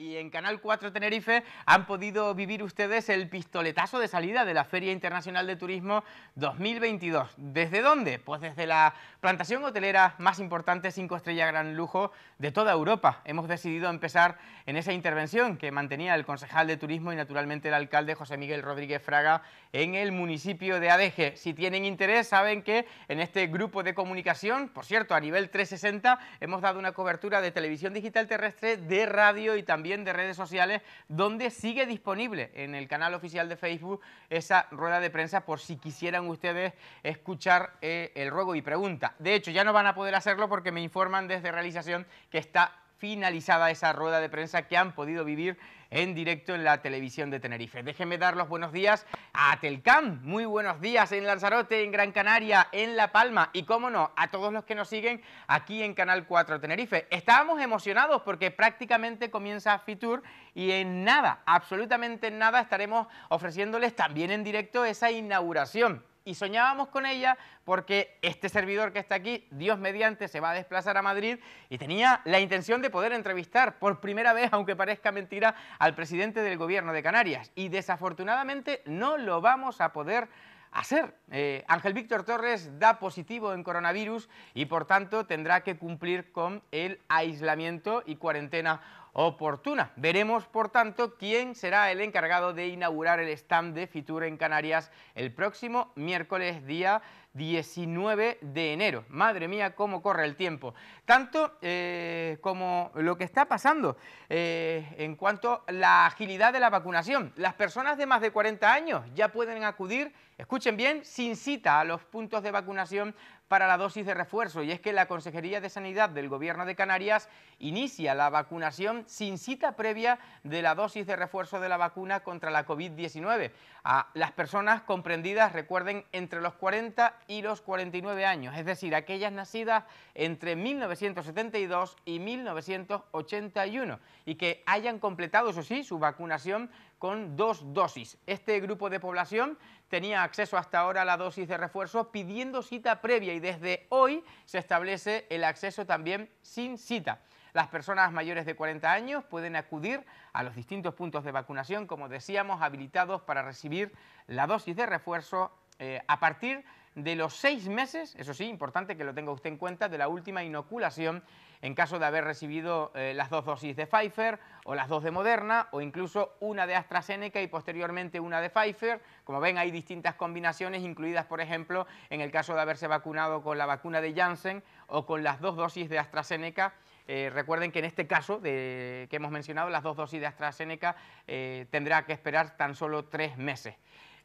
y en Canal 4 Tenerife han podido vivir ustedes el pistoletazo de salida de la Feria Internacional de Turismo 2022. ¿Desde dónde? Pues desde la plantación hotelera más importante, cinco estrellas gran lujo, de toda Europa. Hemos decidido empezar en esa intervención que mantenía el concejal de Turismo y naturalmente el alcalde José Miguel Rodríguez Fraga en el municipio de Adeje. Si tienen interés, saben que en este grupo de comunicación, por cierto, a nivel 360, hemos dado una cobertura de televisión digital terrestre, de radio y también de redes sociales, donde sigue disponible en el canal oficial de Facebook esa rueda de prensa por si quisieran ustedes escuchar eh, el ruego y pregunta. De hecho, ya no van a poder hacerlo porque me informan desde realización que está finalizada esa rueda de prensa que han podido vivir en directo en la televisión de Tenerife. Déjenme dar los buenos días a Telcam, muy buenos días en Lanzarote, en Gran Canaria, en La Palma y, cómo no, a todos los que nos siguen aquí en Canal 4 Tenerife. Estábamos emocionados porque prácticamente comienza Fitur y en nada, absolutamente en nada, estaremos ofreciéndoles también en directo esa inauguración y soñábamos con ella porque este servidor que está aquí, Dios mediante, se va a desplazar a Madrid y tenía la intención de poder entrevistar por primera vez, aunque parezca mentira, al presidente del gobierno de Canarias. Y desafortunadamente no lo vamos a poder hacer. Eh, Ángel Víctor Torres da positivo en coronavirus y por tanto tendrá que cumplir con el aislamiento y cuarentena oportuna. Veremos, por tanto, quién será el encargado de inaugurar el stand de Fitur en Canarias el próximo miércoles día 19 de enero. Madre mía, cómo corre el tiempo. Tanto eh, como lo que está pasando eh, en cuanto a la agilidad de la vacunación. Las personas de más de 40 años ya pueden acudir, escuchen bien, sin cita a los puntos de vacunación para la dosis de refuerzo y es que la Consejería de Sanidad del Gobierno de Canarias inicia la vacunación sin cita previa de la dosis de refuerzo de la vacuna contra la COVID-19 a las personas comprendidas, recuerden, entre los 40 y los 49 años, es decir, aquellas nacidas entre 1972 y 1981 y que hayan completado, eso sí, su vacunación con dos dosis. Este grupo de población tenía acceso hasta ahora a la dosis de refuerzo pidiendo cita previa y desde hoy se establece el acceso también sin cita. Las personas mayores de 40 años pueden acudir a los distintos puntos de vacunación, como decíamos, habilitados para recibir la dosis de refuerzo eh, a partir de los seis meses, eso sí, importante que lo tenga usted en cuenta, de la última inoculación en caso de haber recibido eh, las dos dosis de Pfizer o las dos de Moderna o incluso una de AstraZeneca y posteriormente una de Pfizer. Como ven hay distintas combinaciones incluidas por ejemplo en el caso de haberse vacunado con la vacuna de Janssen o con las dos dosis de AstraZeneca. Eh, recuerden que en este caso de, que hemos mencionado las dos dosis de AstraZeneca eh, tendrá que esperar tan solo tres meses.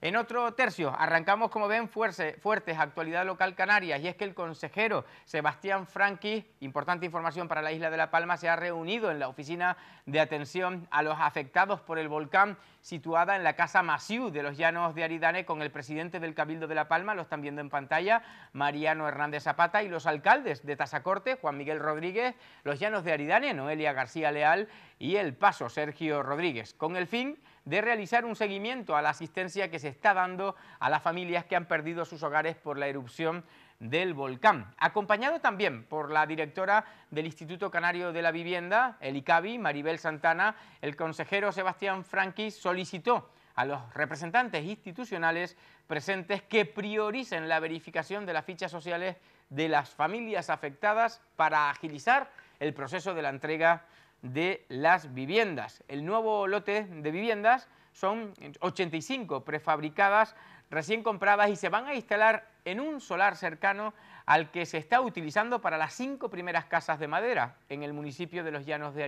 En otro tercio, arrancamos como ven fuertes actualidad local Canarias y es que el consejero Sebastián Franqui, importante información para la isla de La Palma, se ha reunido en la oficina de atención a los afectados por el volcán situada en la Casa Masiú de los Llanos de Aridane con el presidente del Cabildo de La Palma, lo están viendo en pantalla, Mariano Hernández Zapata y los alcaldes de Tazacorte, Juan Miguel Rodríguez, los Llanos de Aridane, Noelia García Leal y El Paso, Sergio Rodríguez, con el fin de realizar un seguimiento a la asistencia que se está dando a las familias que han perdido sus hogares por la erupción del volcán, acompañado también por la directora del Instituto Canario de la Vivienda, el ICABI, Maribel Santana, el consejero Sebastián Franqui solicitó a los representantes institucionales presentes que prioricen la verificación de las fichas sociales de las familias afectadas para agilizar el proceso de la entrega de las viviendas. El nuevo lote de viviendas son 85 prefabricadas recién compradas y se van a instalar en un solar cercano al que se está utilizando para las cinco primeras casas de madera en el municipio de Los Llanos de,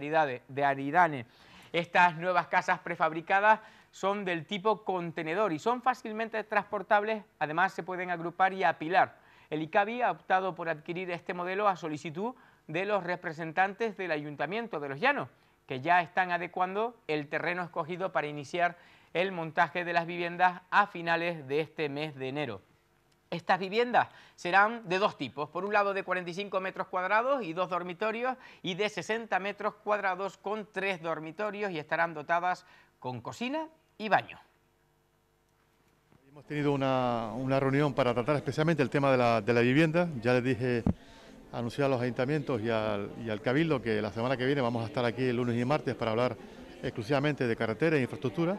Aridane. Estas nuevas casas prefabricadas son del tipo contenedor y son fácilmente transportables, además se pueden agrupar y apilar. El ICABI ha optado por adquirir este modelo a solicitud de los representantes del Ayuntamiento de Los Llanos, que ya están adecuando el terreno escogido para iniciar el montaje de las viviendas a finales de este mes de enero. Estas viviendas serán de dos tipos, por un lado de 45 metros cuadrados y dos dormitorios y de 60 metros cuadrados con tres dormitorios y estarán dotadas con cocina y baño. Hemos tenido una, reunión para tratar especialmente el tema de la, de la vivienda, ya les dije anunciar a los ayuntamientos y al, Cabildo que la semana que viene vamos a estar aquí el lunes y martes para hablar exclusivamente de carretera e infraestructura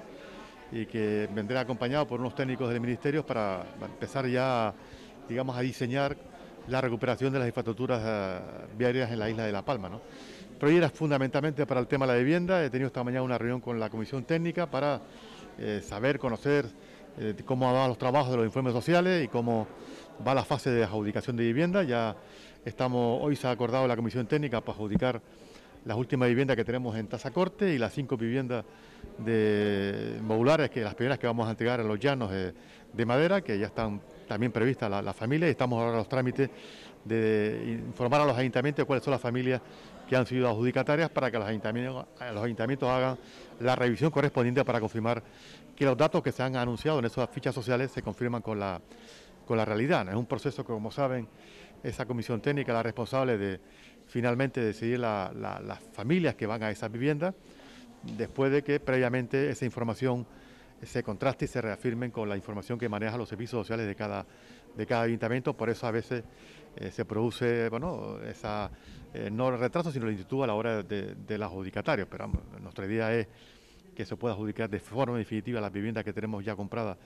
y que vendré acompañado por unos técnicos del Ministerio para empezar ya, digamos, a diseñar la recuperación de las infraestructuras eh, viarias en la isla de La Palma. ¿no? Pero era fundamentalmente para el tema de la vivienda. He tenido esta mañana una reunión con la Comisión Técnica para eh, saber, conocer eh, cómo van los trabajos de los informes sociales y cómo va la fase de adjudicación de vivienda. Ya Estamos, hoy se ha acordado la Comisión Técnica para adjudicar las últimas viviendas que tenemos en Tazacorte y las cinco viviendas de modulares, que las primeras que vamos a entregar en los llanos eh, de, madera, que ya están también previstas las familias, y estamos ahora en los trámites de informar a los ayuntamientos cuáles son las familias que han sido adjudicatarias para que los ayuntamientos, los ayuntamientos hagan la revisión correspondiente para confirmar que los datos que se han anunciado en esas fichas sociales se confirman con la, con la realidad. Es un proceso que, como saben, esa comisión técnica, la responsable de finalmente decidir las familias que van a esas viviendas, después de que previamente esa información se contraste y se reafirmen con la información que manejan los servicios sociales de cada, de cada ayuntamiento. Por eso a veces eh, se produce, bueno, esa, eh, no retraso, sino lentitud a la hora de, de los Pero nuestra idea es que se pueda adjudicar de forma definitiva las viviendas que tenemos ya compradas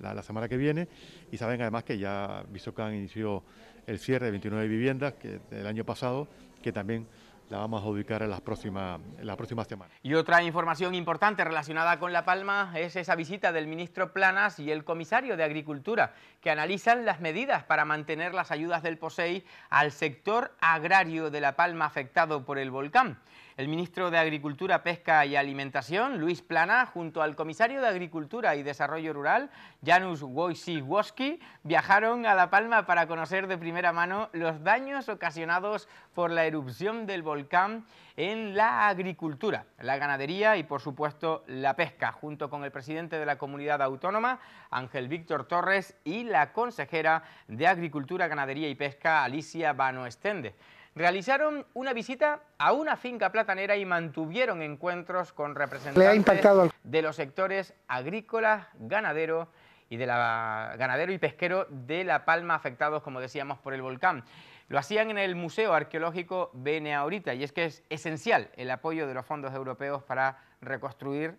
la, semana que viene. Y saben además que ya visto que han inició el cierre de 29 viviendas que, del año pasado, que también la vamos a ubicar en las próximas, en las próximas semanas. Y otra información importante relacionada con La Palma es esa visita del ministro Planas y el comisario de Agricultura, que analizan las medidas para mantener las ayudas del POSEI al sector agrario de La Palma afectado por el volcán. El ministro de Agricultura, Pesca y Alimentación, Luis Plana, junto al comisario de Agricultura y Desarrollo Rural, Janusz Wojciechowski, viajaron a La Palma para conocer de primera mano los daños ocasionados por la erupción del volcán en la agricultura, la ganadería y, por supuesto, la pesca, junto con el presidente de la comunidad autónoma, Ángel Víctor Torres, y la consejera de Agricultura, Ganadería y Pesca, Alicia Bano Estende realizaron una visita a una finca platanera y mantuvieron encuentros con representantes de los sectores agrícola, ganadero y de la ganadero y pesquero de La Palma afectados, como decíamos, por el volcán. Lo hacían en el Museo Arqueológico Bene ahorita y es que es esencial el apoyo de los fondos europeos para reconstruir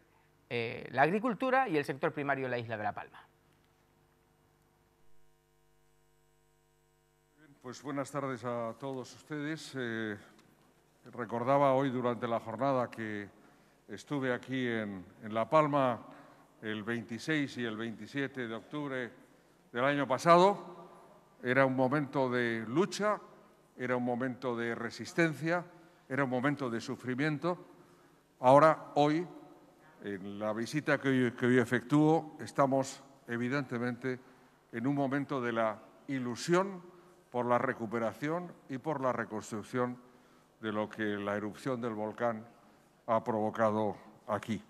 eh, la agricultura y el sector primario de la isla de La Palma. Pues buenas tardes a todos ustedes. Eh, recordaba hoy durante la jornada que estuve aquí en, La Palma el 26 y el 27 de octubre del año pasado. Era un momento de lucha, era un momento de resistencia, era un momento de sufrimiento. Ahora, hoy, en la visita que hoy, que efectúo, estamos evidentemente en un momento de la ilusión por la recuperación y por la reconstrucción de lo que la erupción del volcán ha provocado aquí.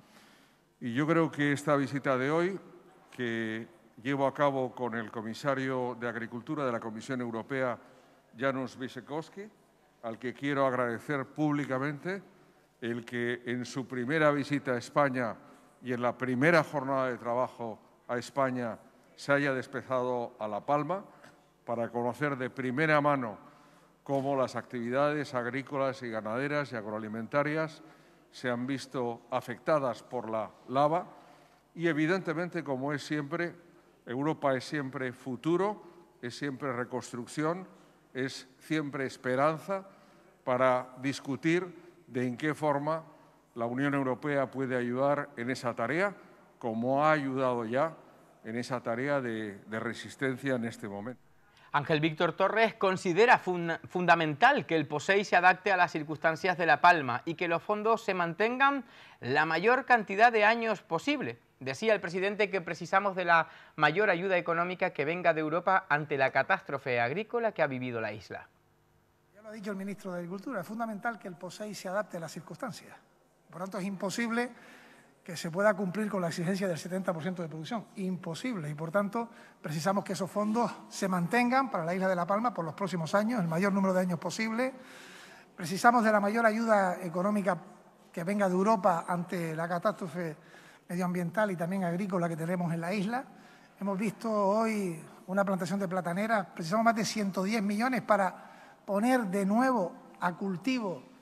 Y yo creo que esta visita de hoy, que llevo a cabo con el comisario de Agricultura de la Comisión Europea, Janusz Wyszekowski, al que quiero agradecer públicamente el que en su primera visita a España y en la primera jornada de trabajo a España se haya despejado a La Palma para conocer de primera mano cómo las actividades agrícolas y ganaderas y agroalimentarias se han visto afectadas por la lava y evidentemente, como es siempre, Europa es siempre futuro, es siempre reconstrucción, es siempre esperanza para discutir de en qué forma la Unión Europea puede ayudar en esa tarea, como ha ayudado ya en esa tarea de, resistencia en este momento. Ángel Víctor Torres considera fundamental que el POSEI se adapte a las circunstancias de La Palma y que los fondos se mantengan la mayor cantidad de años posible. Decía el presidente que precisamos de la mayor ayuda económica que venga de Europa ante la catástrofe agrícola que ha vivido la isla. Ya lo ha dicho el ministro de Agricultura, es fundamental que el POSEI se adapte a las circunstancias. Por tanto, es imposible que se pueda cumplir con la exigencia del 70% de producción. Imposible. Y por tanto, precisamos que esos fondos se mantengan para la isla de La Palma por los próximos años, el mayor número de años posible. Precisamos de la mayor ayuda económica que venga de Europa ante la catástrofe medioambiental y también agrícola que tenemos en la isla. Hemos visto hoy una plantación de plataneras, precisamos más de 110 millones para poner de nuevo a cultivo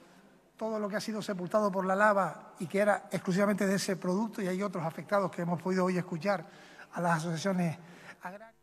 todo lo que ha sido sepultado por la lava y que era exclusivamente de ese producto y hay otros afectados que hemos podido hoy escuchar a las asociaciones agrarias.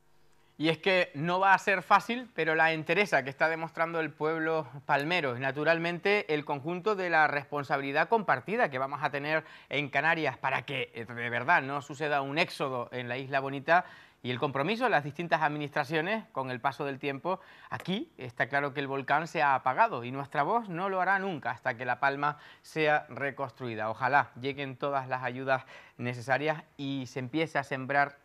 Y es que no va a ser fácil, pero la entereza que está demostrando el pueblo palmero es naturalmente el conjunto de la responsabilidad compartida que vamos a tener en Canarias para que eh, de verdad no suceda un éxodo en la isla bonita y el compromiso de las distintas administraciones con el paso del tiempo. Aquí está claro que el volcán se ha apagado y nuestra voz no lo hará nunca hasta que La Palma sea reconstruida. Ojalá lleguen todas las ayudas necesarias y se empiece a sembrar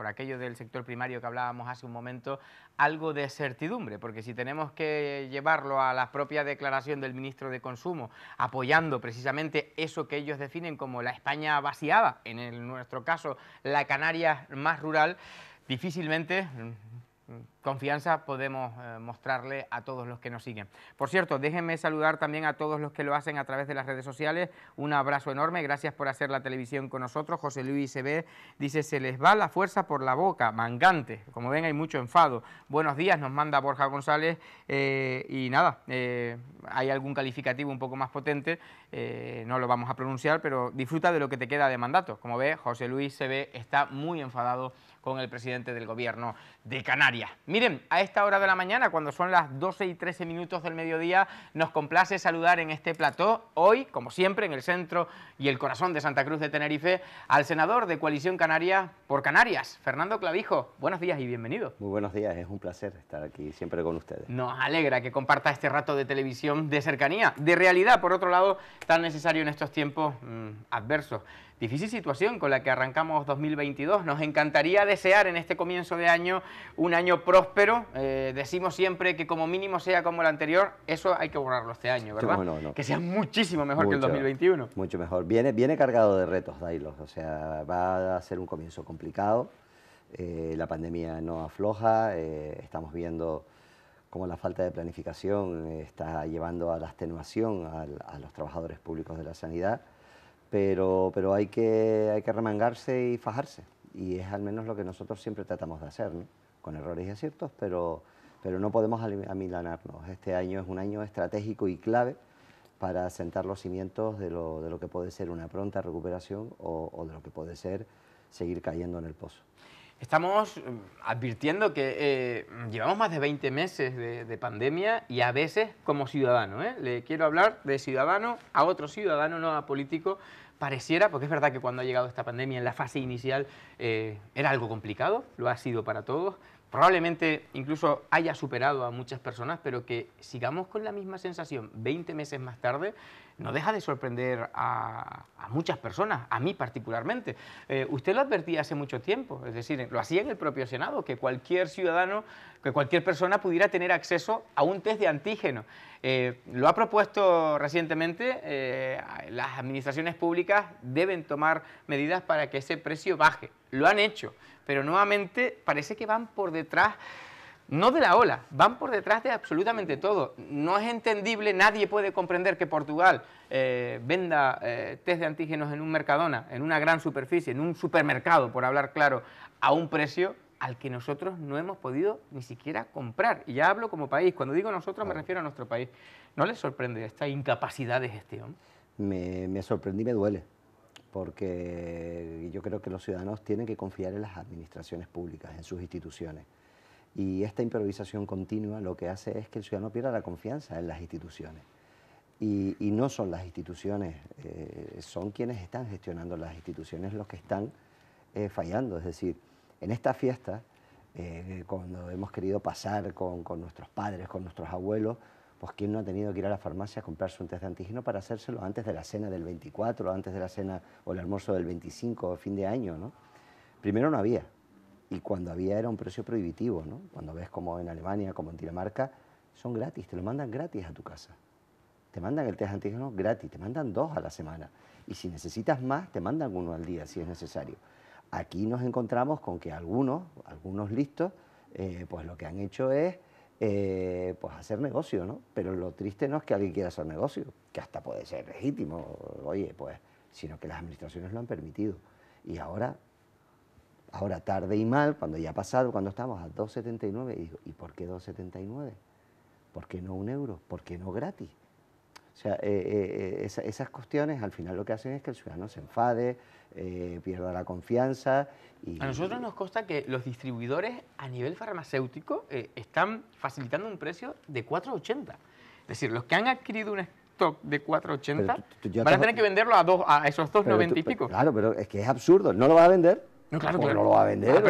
por aquello del sector primario que hablábamos hace un momento, algo de certidumbre, porque si tenemos que llevarlo a la propia declaración del ministro de Consumo, apoyando precisamente eso que ellos definen como la España vaciada, en, el, nuestro caso la Canarias más rural, difícilmente mm, confianza podemos eh, mostrarle a todos los que nos siguen. Por cierto, déjenme saludar también a todos los que lo hacen a través de las redes sociales. Un abrazo enorme, gracias por hacer la televisión con nosotros. José Luis ve. dice, se les va la fuerza por la boca, mangante. Como ven, hay mucho enfado. Buenos días, nos manda Borja González. Eh, y nada, eh, hay algún calificativo un poco más potente, no lo vamos a pronunciar, pero disfruta de lo que te queda de mandato. Como ve, José Luis ve está muy enfadado con el presidente del gobierno de Canarias. Miren, a esta hora de la mañana, cuando son las 12 y 13 minutos del mediodía, nos complace saludar en este plató, hoy, como siempre, en el centro y el corazón de Santa Cruz de Tenerife, al senador de Coalición Canaria por Canarias, Fernando Clavijo. Buenos días y bienvenido. Muy buenos días, es un placer estar aquí siempre con ustedes. Nos alegra que comparta este rato de televisión de cercanía, de realidad, por otro lado, tan necesario en estos tiempos mm, adversos. Difícil situación con la que arrancamos 2022. Nos encantaría desear en este comienzo de año un año próspero. Eh, decimos siempre que como mínimo sea como el anterior. Eso hay que borrarlo este año, ¿verdad? Que sea muchísimo mejor que el 2021. Mucho mejor. Viene, viene cargado de retos, Dailos. O sea, va a ser un comienzo complicado. Eh, la pandemia no afloja. Eh, estamos viendo cómo la falta de planificación está llevando a la atenuación a los trabajadores públicos de la sanidad pero, hay, que, hay remangarse y fajarse. Y es al menos lo que nosotros siempre tratamos de hacer, ¿no? con errores y aciertos, pero, no podemos amilanarnos. Este año es un año estratégico y clave para sentar los cimientos de lo, que puede ser una pronta recuperación o de lo que puede ser seguir cayendo en el pozo estamos mm, advirtiendo que eh, llevamos más de 20 meses de, pandemia y a veces como ciudadano, ¿eh? le quiero hablar de ciudadano a otro ciudadano, no a político, pareciera, porque es verdad que cuando ha llegado esta pandemia en la fase inicial eh, era algo complicado, lo ha sido para todos, probablemente incluso haya superado a muchas personas, pero que sigamos con la misma sensación 20 meses más tarde, no deja de sorprender a, muchas personas, a mí particularmente. Eh, usted lo advertía hace mucho tiempo, es decir, lo hacía en el propio Senado, que cualquier ciudadano, que cualquier persona pudiera tener acceso a un test de antígeno. Eh, lo ha propuesto recientemente, eh, las administraciones públicas deben tomar medidas para que ese precio baje. Lo han hecho pero nuevamente parece que van por detrás, no de la ola, van por detrás de absolutamente todo. No es entendible, nadie puede comprender que Portugal eh, venda eh, test de antígenos en un Mercadona, en una gran superficie, en un supermercado, por hablar claro, a un precio al que nosotros no hemos podido ni siquiera comprar. Y ya hablo como país, cuando digo nosotros me refiero a nuestro país. ¿No les sorprende esta incapacidad de gestión? Me, me sorprende y me duele porque yo creo que los ciudadanos tienen que confiar en las administraciones públicas, en sus instituciones. Y esta improvisación continua lo que hace es que el ciudadano pierda la confianza en las instituciones. Y, no son las instituciones, eh, son quienes están gestionando las instituciones los que están eh, fallando. Es decir, en esta fiesta, eh, cuando hemos querido pasar con nuestros padres, con nuestros abuelos, pues quién no ha tenido que ir a la farmacia a comprarse un test de antígeno para hacérselo antes de la cena del 24, antes de la cena o el almuerzo del 25, fin de año, ¿no? Primero no había, y cuando había era un precio prohibitivo, ¿no? Cuando ves como en Alemania, como en Dinamarca, son gratis, te lo mandan gratis a tu casa. Te mandan el test de antígeno gratis, te mandan dos a la semana. Y si necesitas más, te mandan uno al día, si es necesario. Aquí nos encontramos con que algunos, algunos listos, eh, pues lo que han hecho es eh, pues hacer negocio, ¿no? Pero lo triste no es que alguien quiera hacer negocio, que hasta puede ser legítimo, oye, pues, sino que las administraciones lo han permitido. Y ahora, ahora tarde y mal, cuando ya ha pasado, cuando estamos a 2,79, digo, ¿y por qué 2,79? ¿Por qué no un euro? ¿Por qué no gratis? O sea, eh, eh, eh, esas cuestiones al final lo que hacen es que el ciudadano se enfade, pierda la confianza. Y... A nosotros nos consta que los distribuidores a nivel farmacéutico están facilitando un precio de 4,80. Es decir, los que han adquirido un stock de 4,80 van a tener que venderlo a, dos, a esos 2,90 y pico. Claro, pero es que es absurdo. No lo va a vender no, claro, no lo va a vender.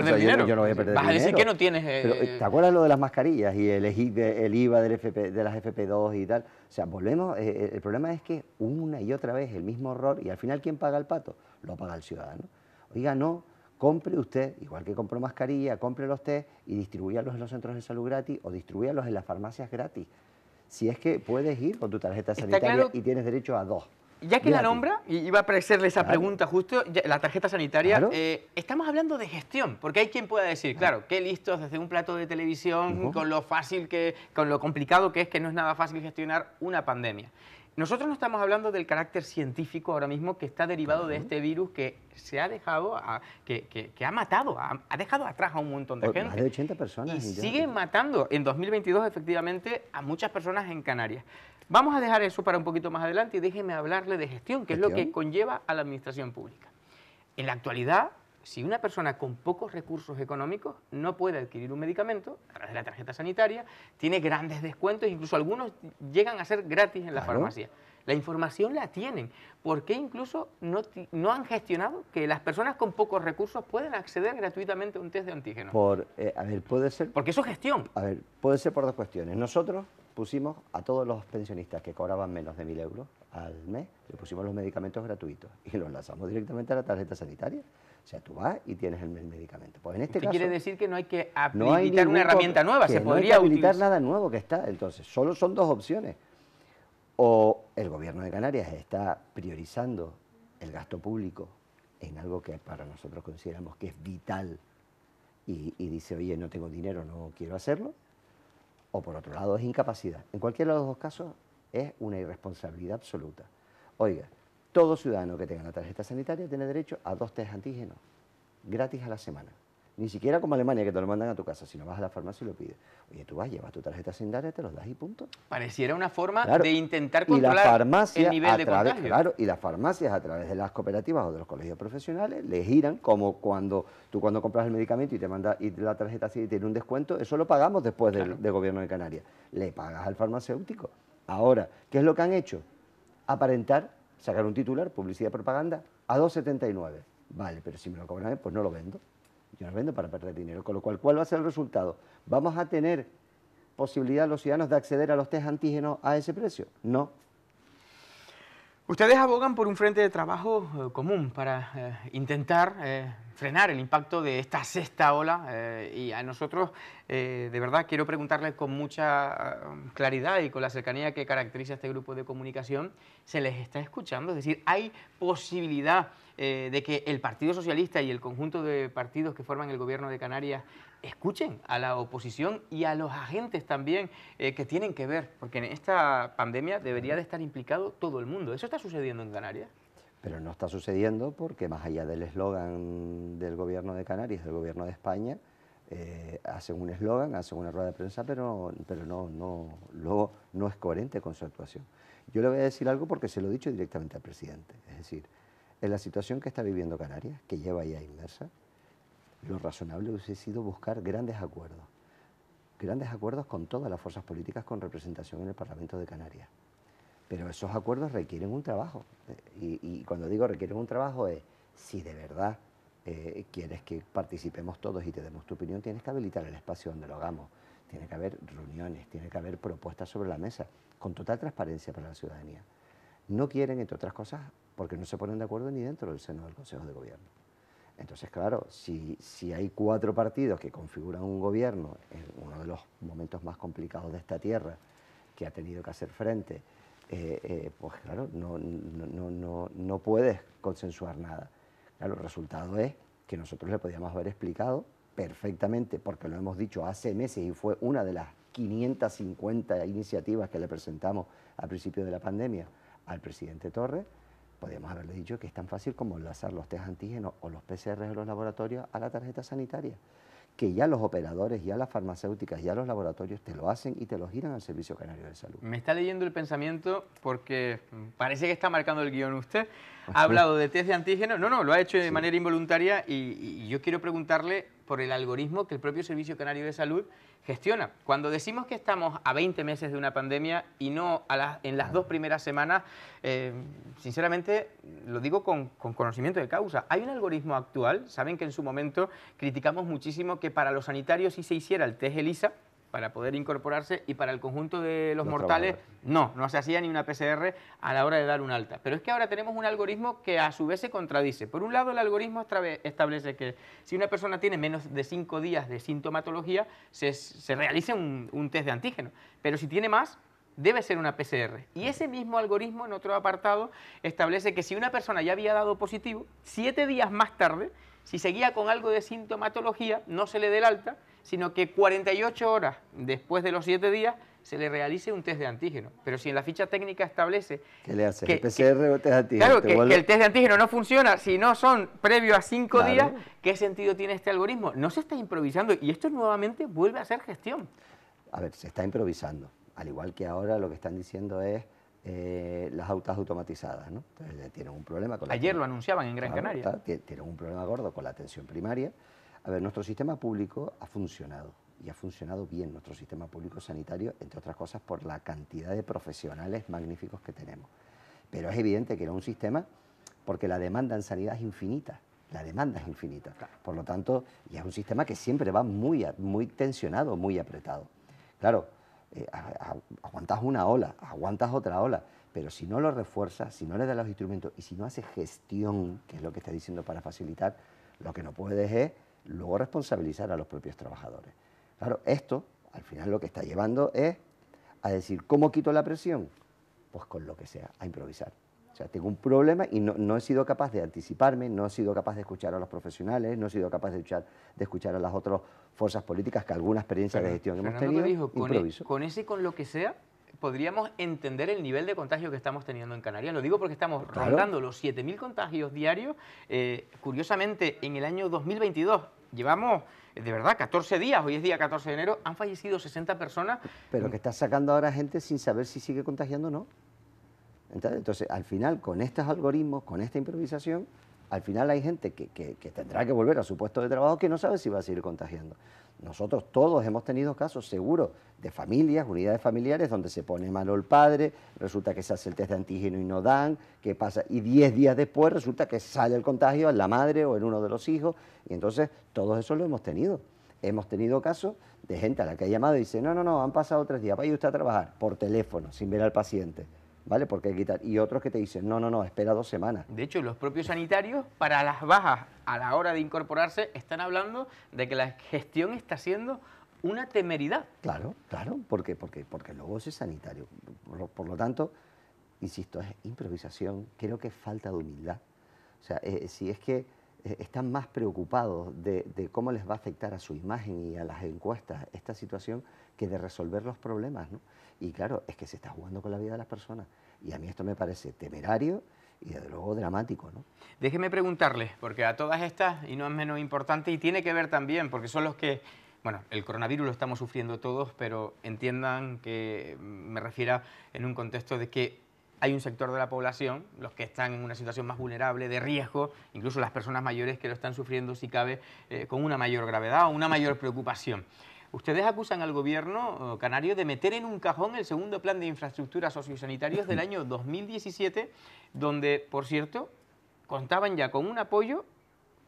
yo, no voy a perder Vas a decir que no tienes. Eh, ¿Te acuerdas lo de las mascarillas y el, el IVA del de las FP2 y tal? O sea, volvemos. Eh, eh, el problema es que una y otra vez el mismo error y al final, ¿quién paga el pato? Lo paga el ciudadano. Oiga, no, compre usted, igual que compró mascarilla, los usted y distribuyalos en los centros de salud gratis o distribuyalos en las farmacias gratis. Si es que puedes ir con tu tarjeta sanitaria y tienes derecho a dos. Ya que la nombra, y iba a aparecerle esa pregunta justo, la tarjeta sanitaria, eh, estamos hablando de gestión, porque hay quien pueda decir, claro, qué listos desde un plato de televisión, con lo fácil que, con lo complicado que es, que no es nada fácil gestionar una pandemia. Nosotros no estamos hablando del carácter científico ahora mismo que está derivado de este virus que se ha dejado, que, que, ha matado, ha, dejado atrás a un montón de oh, gente. Más de 80 personas. Y sigue matando en 2022 efectivamente a muchas personas en Canarias. Vamos a dejar eso para un poquito más adelante y déjeme hablarle de gestión, que es lo que conlleva a la administración pública. En la actualidad, si una persona con pocos recursos económicos no puede adquirir un medicamento a través de la tarjeta sanitaria, tiene grandes descuentos, incluso algunos llegan a ser gratis en la farmacia. La información la tienen. ¿Por qué incluso no, han gestionado que las personas con pocos recursos pueden acceder gratuitamente a un test de antígeno? Por, eh, a ver, puede ser... Porque eso es gestión. A ver, puede ser por dos cuestiones. Nosotros, pusimos a todos los pensionistas que cobraban menos de 1.000 euros al mes, le pusimos los medicamentos gratuitos y los lanzamos directamente a la tarjeta sanitaria. O sea, tú vas y tienes el medicamento. Pues en este ¿Qué quiere decir que no hay que habilitar una herramienta nueva? se podría no hay que habilitar nada nuevo que está. Entonces, solo son dos opciones. O el gobierno de Canarias está priorizando el gasto público en algo que para nosotros consideramos que es vital y dice, oye, no tengo dinero, no quiero hacerlo o por otro lado es incapacidad. En cualquiera de los dos casos es una irresponsabilidad absoluta. Oiga, todo ciudadano que tenga la tarjeta sanitaria tiene derecho a dos test antígenos gratis a la semana. Ni siquiera como Alemania, que te lo mandan a tu casa, Si no vas a la farmacia y lo pides. Oye, tú vas, llevas tu tarjeta sin sanitaria, te los das y punto. Pareciera una forma de intentar controlar el nivel de contagio. Claro, y las farmacias a través de las cooperativas o de los colegios profesionales le giran, como cuando tú cuando compras el medicamento y te manda y la tarjeta así tiene un descuento, eso lo pagamos después del, gobierno de Canarias. Le pagas al farmacéutico. Ahora, ¿qué es lo que han hecho? Aparentar, sacar un titular, publicidad, y propaganda, a 2,79. Vale, pero si me lo cobran, pues no lo vendo. Yo no vendo para perder dinero, con lo cual, ¿cuál va a ser el resultado? ¿Vamos a tener posibilidad los ciudadanos de acceder a los test antígenos a ese precio? No. Ustedes abogan por un frente de trabajo eh, común para eh, intentar eh, frenar el impacto de esta sexta ola eh, y a nosotros, eh, de verdad, quiero preguntarles con mucha um, claridad y con la cercanía que caracteriza este grupo de comunicación, ¿se les está escuchando? Es decir, ¿hay posibilidad eh, de que el Partido Socialista y el conjunto de partidos que forman el Gobierno de Canarias escuchen a la oposición y a los agentes también que tienen que ver? Porque en esta pandemia debería de estar implicado todo el mundo. ¿Eso está sucediendo en Canarias? Pero no está sucediendo porque más allá del eslogan del gobierno de Canarias, del gobierno de España, eh, hacen un eslogan, hacen una rueda de prensa, pero, no, luego no es coherente con su actuación. Yo le voy a decir algo porque se lo he dicho directamente al presidente. Es decir, en la situación que está viviendo Canarias, que lleva ya inmersa, lo razonable hubiese sido buscar grandes acuerdos. Grandes acuerdos con todas las fuerzas políticas con representación en el Parlamento de Canarias. Pero esos acuerdos requieren un trabajo. Eh, y, cuando digo requieren un trabajo es, si de verdad eh, quieres que participemos todos y te demos tu opinión, tienes que habilitar el espacio donde lo hagamos. Tiene que haber reuniones, tiene que haber propuestas sobre la mesa, con total transparencia para la ciudadanía. No quieren, entre otras cosas, porque no se ponen de acuerdo ni dentro del seno del Consejo de Gobierno. Entonces, claro, si, si hay cuatro partidos que configuran un gobierno en uno de los momentos más complicados de esta tierra, que ha tenido que hacer frente eh, eh, pues claro, no, puedes consensuar nada. el resultado es que nosotros le podíamos haber explicado perfectamente, porque lo hemos dicho hace meses y fue una de las 550 iniciativas que le presentamos al principio de la pandemia al presidente Torres, Podíamos haberle dicho que es tan fácil como enlazar los test antígenos o los PCRs de los laboratorios a la tarjeta sanitaria que ya los operadores, ya las farmacéuticas, ya los laboratorios te lo hacen y te lo giran al Servicio Canario de Salud. Me está leyendo el pensamiento porque parece que está marcando el guión usted. Ha hablado de test de antígeno. no, no, lo ha hecho de manera involuntaria y yo quiero preguntarle por el algoritmo que el propio Servicio Canario de Salud gestiona. Cuando decimos que estamos a 20 meses de una pandemia y no a en las dos primeras semanas, eh, sinceramente lo digo con, con, conocimiento de causa. Hay un algoritmo actual, saben que en su momento criticamos muchísimo que para los sanitarios si se hiciera el test ELISA, para poder incorporarse y para el conjunto de los, mortales no, no se hacía ni una PCR a la hora de dar un alta. Pero es que ahora tenemos un algoritmo que a su vez se contradice. Por un lado, el algoritmo establece que si una persona tiene menos de cinco días de sintomatología, se, se realice un, un test de antígeno. Pero si tiene más, debe ser una PCR. Y ese mismo algoritmo, en otro apartado, establece que si una persona ya había dado positivo, siete días más tarde, si seguía con algo de sintomatología, no se le dé el alta sino que 48 horas después de los 7 días se le realice un test de antígeno. Pero si en la ficha técnica establece... ¿Qué le hace? Que, ¿El PCR o test de antígeno? Claro, que, el test de antígeno no funciona si no son previo a cinco días, ¿qué sentido tiene este algoritmo? No se está improvisando y esto nuevamente vuelve a ser gestión. A ver, se está improvisando. Al igual que ahora lo que están diciendo es eh, las autas automatizadas, ¿no? tienen un problema con la... Ayer lo anunciaban en Gran Canaria. tienen un problema gordo con la atención primaria a ver, nuestro sistema público ha funcionado y ha funcionado bien nuestro sistema público sanitario, entre otras cosas por la cantidad de profesionales magníficos que tenemos. Pero es evidente que era un sistema porque la demanda en sanidad es infinita. La demanda es infinita. Por lo tanto, y es un sistema que siempre va muy, muy tensionado, muy apretado. Claro, eh, aguantas una ola, aguantas otra ola, pero si no lo refuerzas, si no le das los instrumentos y si no haces gestión, que es lo que está diciendo para facilitar, lo que no puedes es luego responsabilizar a los propios trabajadores. Claro, esto al final lo que está llevando es a decir, ¿cómo quito la presión? Pues con lo que sea, a improvisar. O sea, tengo un problema y no, he sido capaz de anticiparme, no he sido capaz de escuchar a los profesionales, no he sido capaz de escuchar, a las otras fuerzas políticas que alguna experiencia de gestión hemos tenido. con, e- con ese con lo que sea, podríamos entender el nivel de contagio que estamos teniendo en Canarias. Lo digo porque estamos rondando los 7.000 contagios diarios. Eh, curiosamente, en el año 2022 llevamos eh, de verdad, 14 días, hoy es día 14 de enero, han fallecido 60 personas. Pero que está sacando ahora gente sin saber si sigue contagiando o no. Entonces, al final, con estos algoritmos, con esta improvisación, al final hay gente que tendrá que volver a su puesto de trabajo que no sabe si va a seguir contagiando. Nosotros todos hemos tenido casos, seguros, de familias, unidades familiares, donde se pone malo el padre, resulta que se hace el test de antígeno y no dan, ¿qué pasa, y 10 días después resulta que sale el contagio en la madre o en uno de los hijos, y entonces todo eso lo hemos tenido. Hemos tenido casos de gente a la que ha llamado y dice, no, no, no, han pasado tres días, vaya usted a trabajar, por teléfono, sin ver al paciente. ¿vale? Porque hay quitar. Y otros que te dicen, no, no, no, espera dos semanas. De hecho, los propios sanitarios, para las bajas a la hora de incorporarse, están hablando de que la gestión está siendo una temeridad. Claro, claro, porque, porque, porque luego es sanitario. Por, lo tanto, insisto, es improvisación, creo que es falta de humildad. O sea, eh, si es que eh, están más preocupados de, de, cómo les va a afectar a su imagen y a las encuestas esta situación que de resolver los problemas, ¿no? Y claro, es que se está jugando con la vida de las personas. Y a mí esto me parece temerario y desde luego dramático. ¿no? Déjeme preguntarle, porque a todas estas, y no es menos importante, y tiene que ver también, porque son los que, bueno, el coronavirus lo estamos sufriendo todos, pero entiendan que me refiero en un contexto de que hay un sector de la población, los que están en una situación más vulnerable, de riesgo, incluso las personas mayores que lo están sufriendo, si cabe, eh, con una mayor gravedad o una mayor preocupación. Ustedes acusan al gobierno eh, canario de meter en un cajón el segundo plan de infraestructuras sociosanitarias del año 2017, donde, por cierto, contaban ya con un apoyo,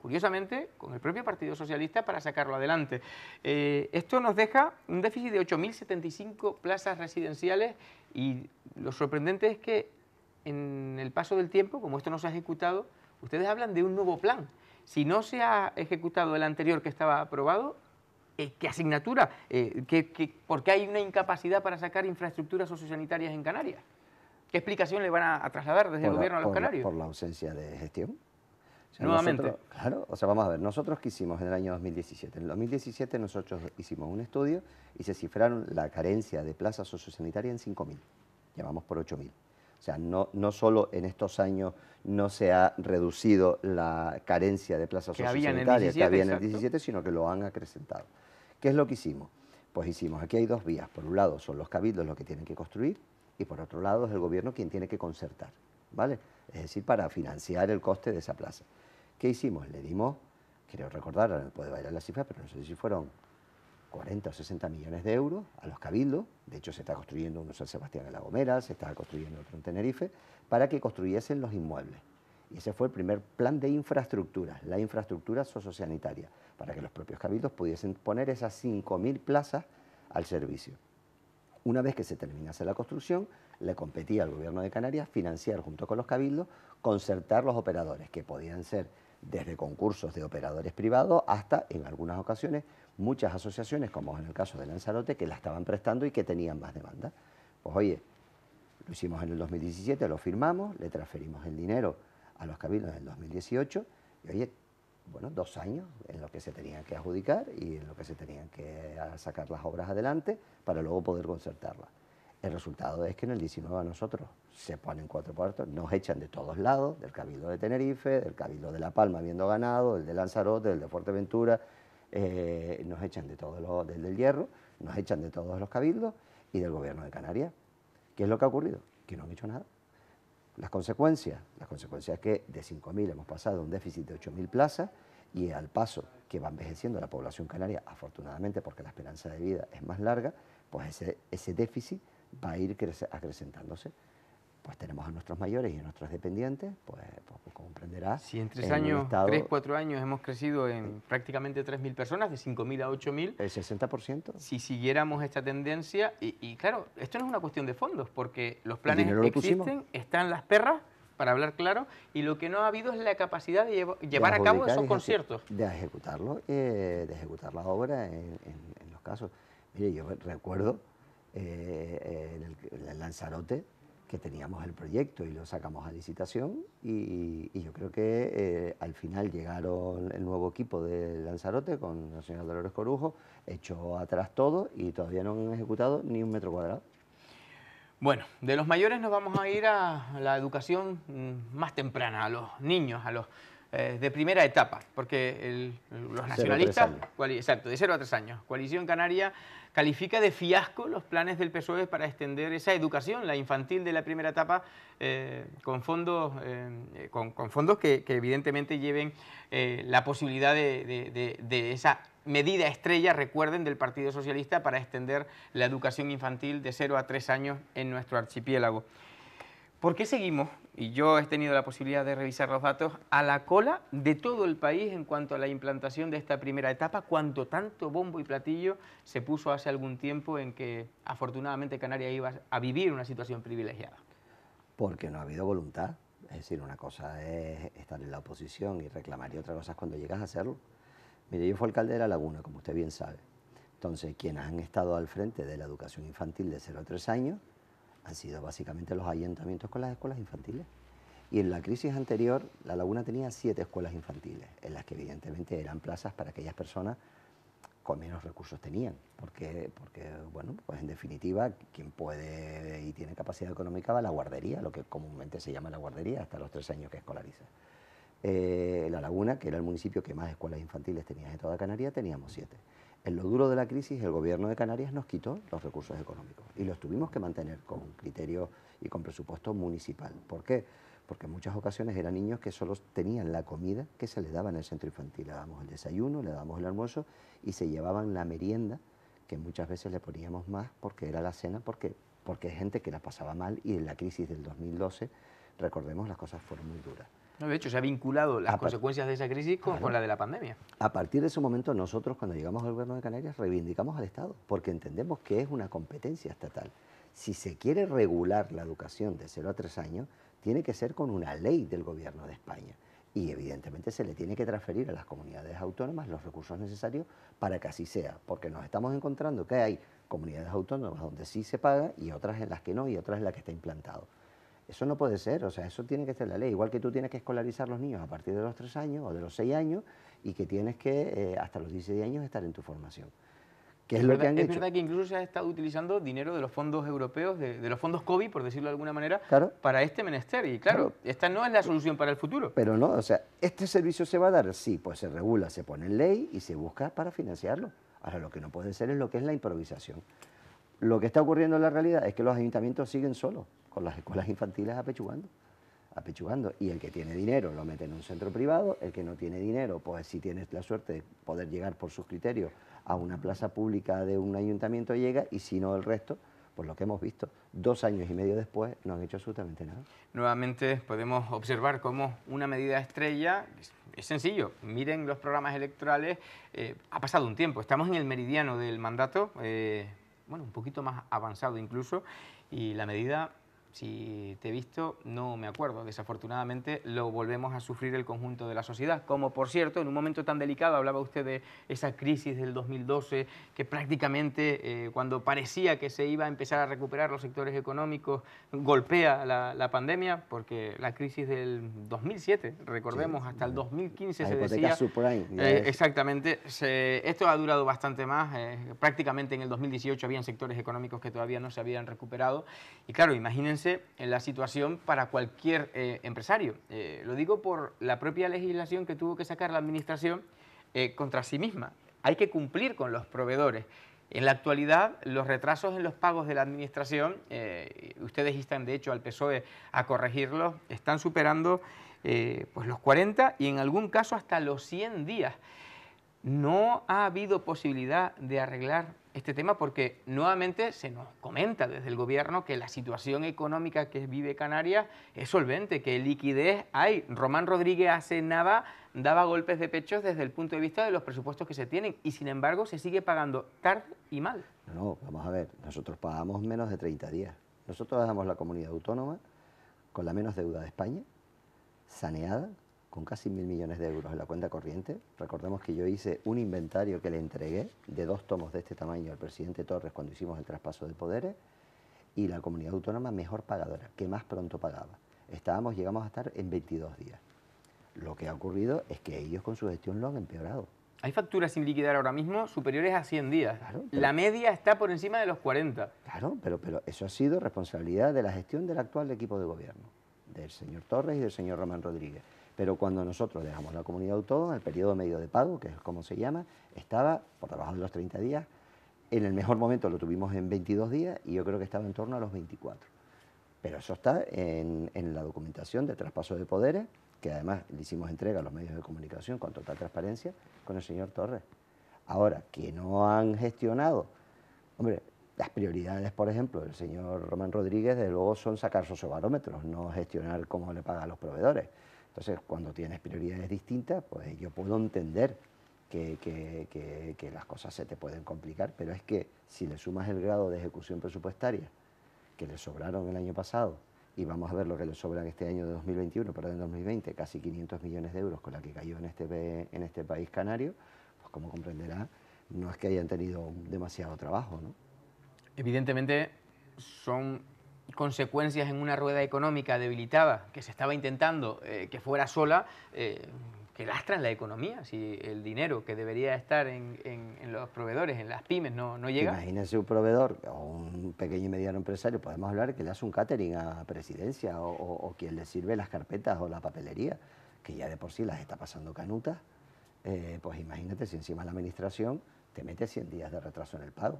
curiosamente, con el propio Partido Socialista para sacarlo adelante. Eh, esto nos deja un déficit de 8.075 plazas residenciales y lo sorprendente es que en el paso del tiempo, como esto no se ha ejecutado, ustedes hablan de un nuevo plan. Si no se ha ejecutado el anterior que estaba aprobado, eh, qué asignatura, eh, por qué hay una incapacidad para sacar infraestructuras sociosanitarias en Canarias? ¿Qué explicación le van a, trasladar desde el gobierno a los canarios? por la ausencia de gestión. Nuevamente. claro, o sea, vamos a ver, nosotros qué hicimos en el año 2017. En el 2017 nosotros hicimos un estudio y se cifraron la carencia de plazas sociosanitarias en 5.000. Llamamos por 8.000. O sea, no, solo en estos años no se ha reducido la carencia de plazas que que había en el 17, sino que lo han acrecentado. ¿Qué es lo que hicimos? Pues hicimos, aquí hay dos vías. Por un lado son los cabildos los que tienen que construir y por otro lado es el gobierno quien tiene que concertar, ¿vale? Es decir, para financiar el coste de esa plaza. ¿Qué hicimos? Le dimos, creo recordar, puede variar la cifra, pero no sé si fueron 40 o 60 millones de euros a los cabildos, de hecho se está construyendo uno en San Sebastián de la Gomera, se está construyendo otro en Tenerife, para que construyesen los inmuebles. Y ese fue el primer plan de infraestructura, la infraestructura sociosanitaria, para que los propios cabildos pudiesen poner esas 5.000 plazas al servicio. Una vez que se terminase la construcción, le competía al Gobierno de Canarias financiar junto con los cabildos, concertar los operadores, que podían ser desde concursos de operadores privados hasta, en algunas ocasiones, muchas asociaciones, como en el caso de Lanzarote, que la estaban prestando y que tenían más demanda. Pues oye, lo hicimos en el 2017, lo firmamos, le transferimos el dinero a los cabildos en el 2018 y oye, bueno, dos años en lo que se tenían que adjudicar y en lo que se tenían que sacar las obras adelante para luego poder concertarlas. El resultado es que en el 19 a nosotros se ponen cuatro puertos, nos echan de todos lados, del Cabildo de Tenerife, del Cabildo de La Palma habiendo ganado, el de Lanzarote, el de Fuerteventura, eh, nos echan de todos los, del, hierro, nos echan de todos los cabildos y del gobierno de Canarias. ¿Qué es lo que ha ocurrido? Que no han hecho nada. Las consecuencias, las consecuencias es que de 5.000 hemos pasado a un déficit de 8.000 plazas y al paso que va envejeciendo la población canaria, afortunadamente porque la esperanza de vida es más larga, pues ese déficit va a ir acrecentándose pues tenemos a nuestros mayores y a nuestros dependientes, pues, pues, pues comprenderás. Si en tres años, tres, cuatro años hemos crecido en prácticamente 3.000 personas, de 5.000 a 8.000. El 60%. Si siguiéramos esta tendencia, y, claro, esto no es una cuestión de fondos, porque los planes existen, están las perras, para hablar claro, y lo que no ha habido es la capacidad de llevar a cabo esos conciertos. De ejecutarlo, eh, de ejecutar la obra en, los casos. Mire, yo recuerdo eh, el Lanzarote, que teníamos el proyecto y lo sacamos a licitación y, yo creo que eh, al final llegaron el nuevo equipo de Lanzarote con la señora Dolores Corujo, echó atrás todo y todavía no han ejecutado ni un metro cuadrado. Bueno, de los mayores nos vamos a ir a la educación mm, más temprana, a los niños, a los eh, de primera etapa, porque los nacionalistas, exacto, de 0 a tres años, Coalición Canaria califica de fiasco los planes del PSOE para extender esa educación, la infantil de la primera etapa, eh, con fondos, eh, con, fondos que, evidentemente lleven la posibilidad de, de esa medida estrella, recuerden, del Partido Socialista para extender la educación infantil de 0 a 3 años en nuestro archipiélago. ¿Por qué seguimos? Y yo he tenido la posibilidad de revisar los datos a la cola de todo el país en cuanto a la implantación de esta primera etapa, cuando tanto bombo y platillo se puso hace algún tiempo en que afortunadamente Canarias iba a vivir una situación privilegiada. Porque no ha habido voluntad. Es decir, una cosa es estar en la oposición y reclamar y otra cosa es cuando llegas a hacerlo. Mire, yo fui alcalde de La Laguna, como usted bien sabe. Entonces, quienes han estado al frente de la educación infantil de 0 a 3 años han sido básicamente los ayuntamientos con las escuelas infantiles. Y en la crisis anterior, La Laguna tenía siete escuelas infantiles, en las que evidentemente eran plazas para aquellas personas con menos recursos tenían, porque, porque bueno, pues en definitiva, quien puede y tiene capacidad económica va a la guardería, lo que comúnmente se llama la guardería, hasta los tres años que escolariza. Eh, la Laguna, que era el municipio que más escuelas infantiles tenía de toda Canarias, teníamos siete. En lo duro de la crisis, el gobierno de Canarias nos quitó los recursos económicos y los tuvimos que mantener con criterio y con presupuesto municipal. ¿Por qué? Porque en muchas ocasiones eran niños que solo tenían la comida que se les daba en el centro infantil. Le dábamos el desayuno, le dábamos el almuerzo y se llevaban la merienda, que muchas veces le poníamos más porque era la cena, porque, porque hay gente que la pasaba mal y en la crisis del 2012, recordemos, las cosas fueron muy duras de hecho, se ha vinculado las consecuencias de esa crisis con, con, la de la pandemia. A partir de ese momento, nosotros, cuando llegamos al gobierno de Canarias, reivindicamos al Estado, porque entendemos que es una competencia estatal. Si se quiere regular la educación de 0 a 3 años, tiene que ser con una ley del gobierno de España. Y evidentemente se le tiene que transferir a las comunidades autónomas los recursos necesarios para que así sea, porque nos estamos encontrando que hay comunidades autónomas donde sí se paga y otras en las que no y otras en las que está implantado. Eso no puede ser, o sea, eso tiene que ser la ley. Igual que tú tienes que escolarizar a los niños a partir de los 3 años o de los 6 años y que tienes que eh, hasta los 16 años estar en tu formación. Que es, lo verdad, que han que incluso se ha estado utilizando dinero de los fondos europeos, de, los fondos COVID, por decirlo de alguna manera, para este menester. Y claro, claro, esta no es la solución para el futuro. Pero no, o sea, ¿este servicio se va a dar? Sí, pues se regula, se pone en ley y se busca para financiarlo. Ahora, lo que no puede ser es lo que es la improvisación. Lo que está ocurriendo en la realidad es que los ayuntamientos siguen solos con las escuelas infantiles apechugando. Apechugando. Y el que tiene dinero lo mete en un centro privado, el que no tiene dinero, pues si tienes la suerte de poder llegar por sus criterios a una plaza pública de un ayuntamiento llega y si no el resto, pues lo que hemos visto, dos años y medio después no han hecho absolutamente nada. Nuevamente podemos observar cómo una medida estrella, es sencillo, miren los programas electorales, eh, ha pasado un tiempo, estamos en el meridiano del mandato, eh, bueno, un poquito más avanzado incluso, y la medida si te he visto, no me acuerdo. Desafortunadamente lo volvemos a sufrir el conjunto de la sociedad. Como por cierto, en un momento tan delicado, hablaba usted de esa crisis del 2012, que prácticamente eh, cuando parecía que se iba a empezar a recuperar los sectores económicos, golpea la, pandemia, porque la crisis del 2007, recordemos, hasta el 2015 se decía... Eh, exactamente. esto ha durado bastante más. Eh, prácticamente en el 2018 habían sectores económicos que todavía no se habían recuperado. Y claro, imagínense en la situación para cualquier eh, empresario. Eh, lo digo por la propia legislación que tuvo que sacar la Administración eh, contra sí misma. Hay que cumplir con los proveedores. En la actualidad, los retrasos en los pagos de la Administración, ustedes instan de hecho al PSOE a corregirlos, están superando pues los 40 y en algún caso hasta los 100 días. No ha habido posibilidad de arreglar este tema porque nuevamente se nos comenta desde el gobierno que la situación económica que vive Canarias es solvente, que liquidez hay. Román Rodríguez hace nada daba golpes de pecho desde el punto de vista de los presupuestos que se tienen y sin embargo se sigue pagando tarde y mal. No, vamos a ver, nosotros pagamos menos de 30 días. Nosotros damos la comunidad autónoma con la menos deuda de España, saneada, con casi mil millones de euros en la cuenta corriente. Recordemos que yo hice un inventario que le entregué de dos tomos de este tamaño al presidente Torres cuando hicimos el traspaso de poderes y la comunidad autónoma mejor pagadora, que más pronto pagaba. Estábamos, llegamos a estar en 22 días. Lo que ha ocurrido es que ellos con su gestión lo han empeorado. Hay facturas sin liquidar ahora mismo superiores a 100 días. la media está por encima de los 40. Claro, pero, pero eso ha sido responsabilidad de la gestión del actual equipo de gobierno, del señor Torres y del señor Román Rodríguez. Pero cuando nosotros dejamos la comunidad autónoma, el periodo medio de pago, que es como se llama, estaba por debajo de los 30 días. En el mejor momento lo tuvimos en 22 días y yo creo que estaba en torno a los 24. Pero eso está en, la documentación de traspaso de poderes, que además le hicimos entrega a los medios de comunicación con total transparencia con el señor Torres. Ahora, que no han gestionado, hombre, las prioridades, por ejemplo, del señor Román Rodríguez, desde luego son sacar sus barómetros, no gestionar cómo le pagan a los proveedores. Entonces, cuando tienes prioridades distintas, pues yo puedo entender que, las cosas se te pueden complicar, pero es que si le sumas el grado de ejecución presupuestaria que le sobraron el año pasado, y vamos a ver lo que le sobran este año de 2021, pero en 2020, casi 500 millones de euros con la que cayó en este, en este país canario, pues como comprenderá, no es que hayan tenido demasiado trabajo. ¿no? Evidentemente son consecuencias en una rueda económica debilitada que se estaba intentando eh, que fuera sola, eh, que lastran la economía, si el dinero que debería estar en, en, los proveedores, en las pymes, no, no llega. Imagínense un proveedor o un pequeño y mediano empresario, podemos hablar que le hace un catering a presidencia o, quien le sirve las carpetas o la papelería, que ya de por sí las está pasando canutas, eh, pues imagínate si encima la administración te mete 100 días de retraso en el pago.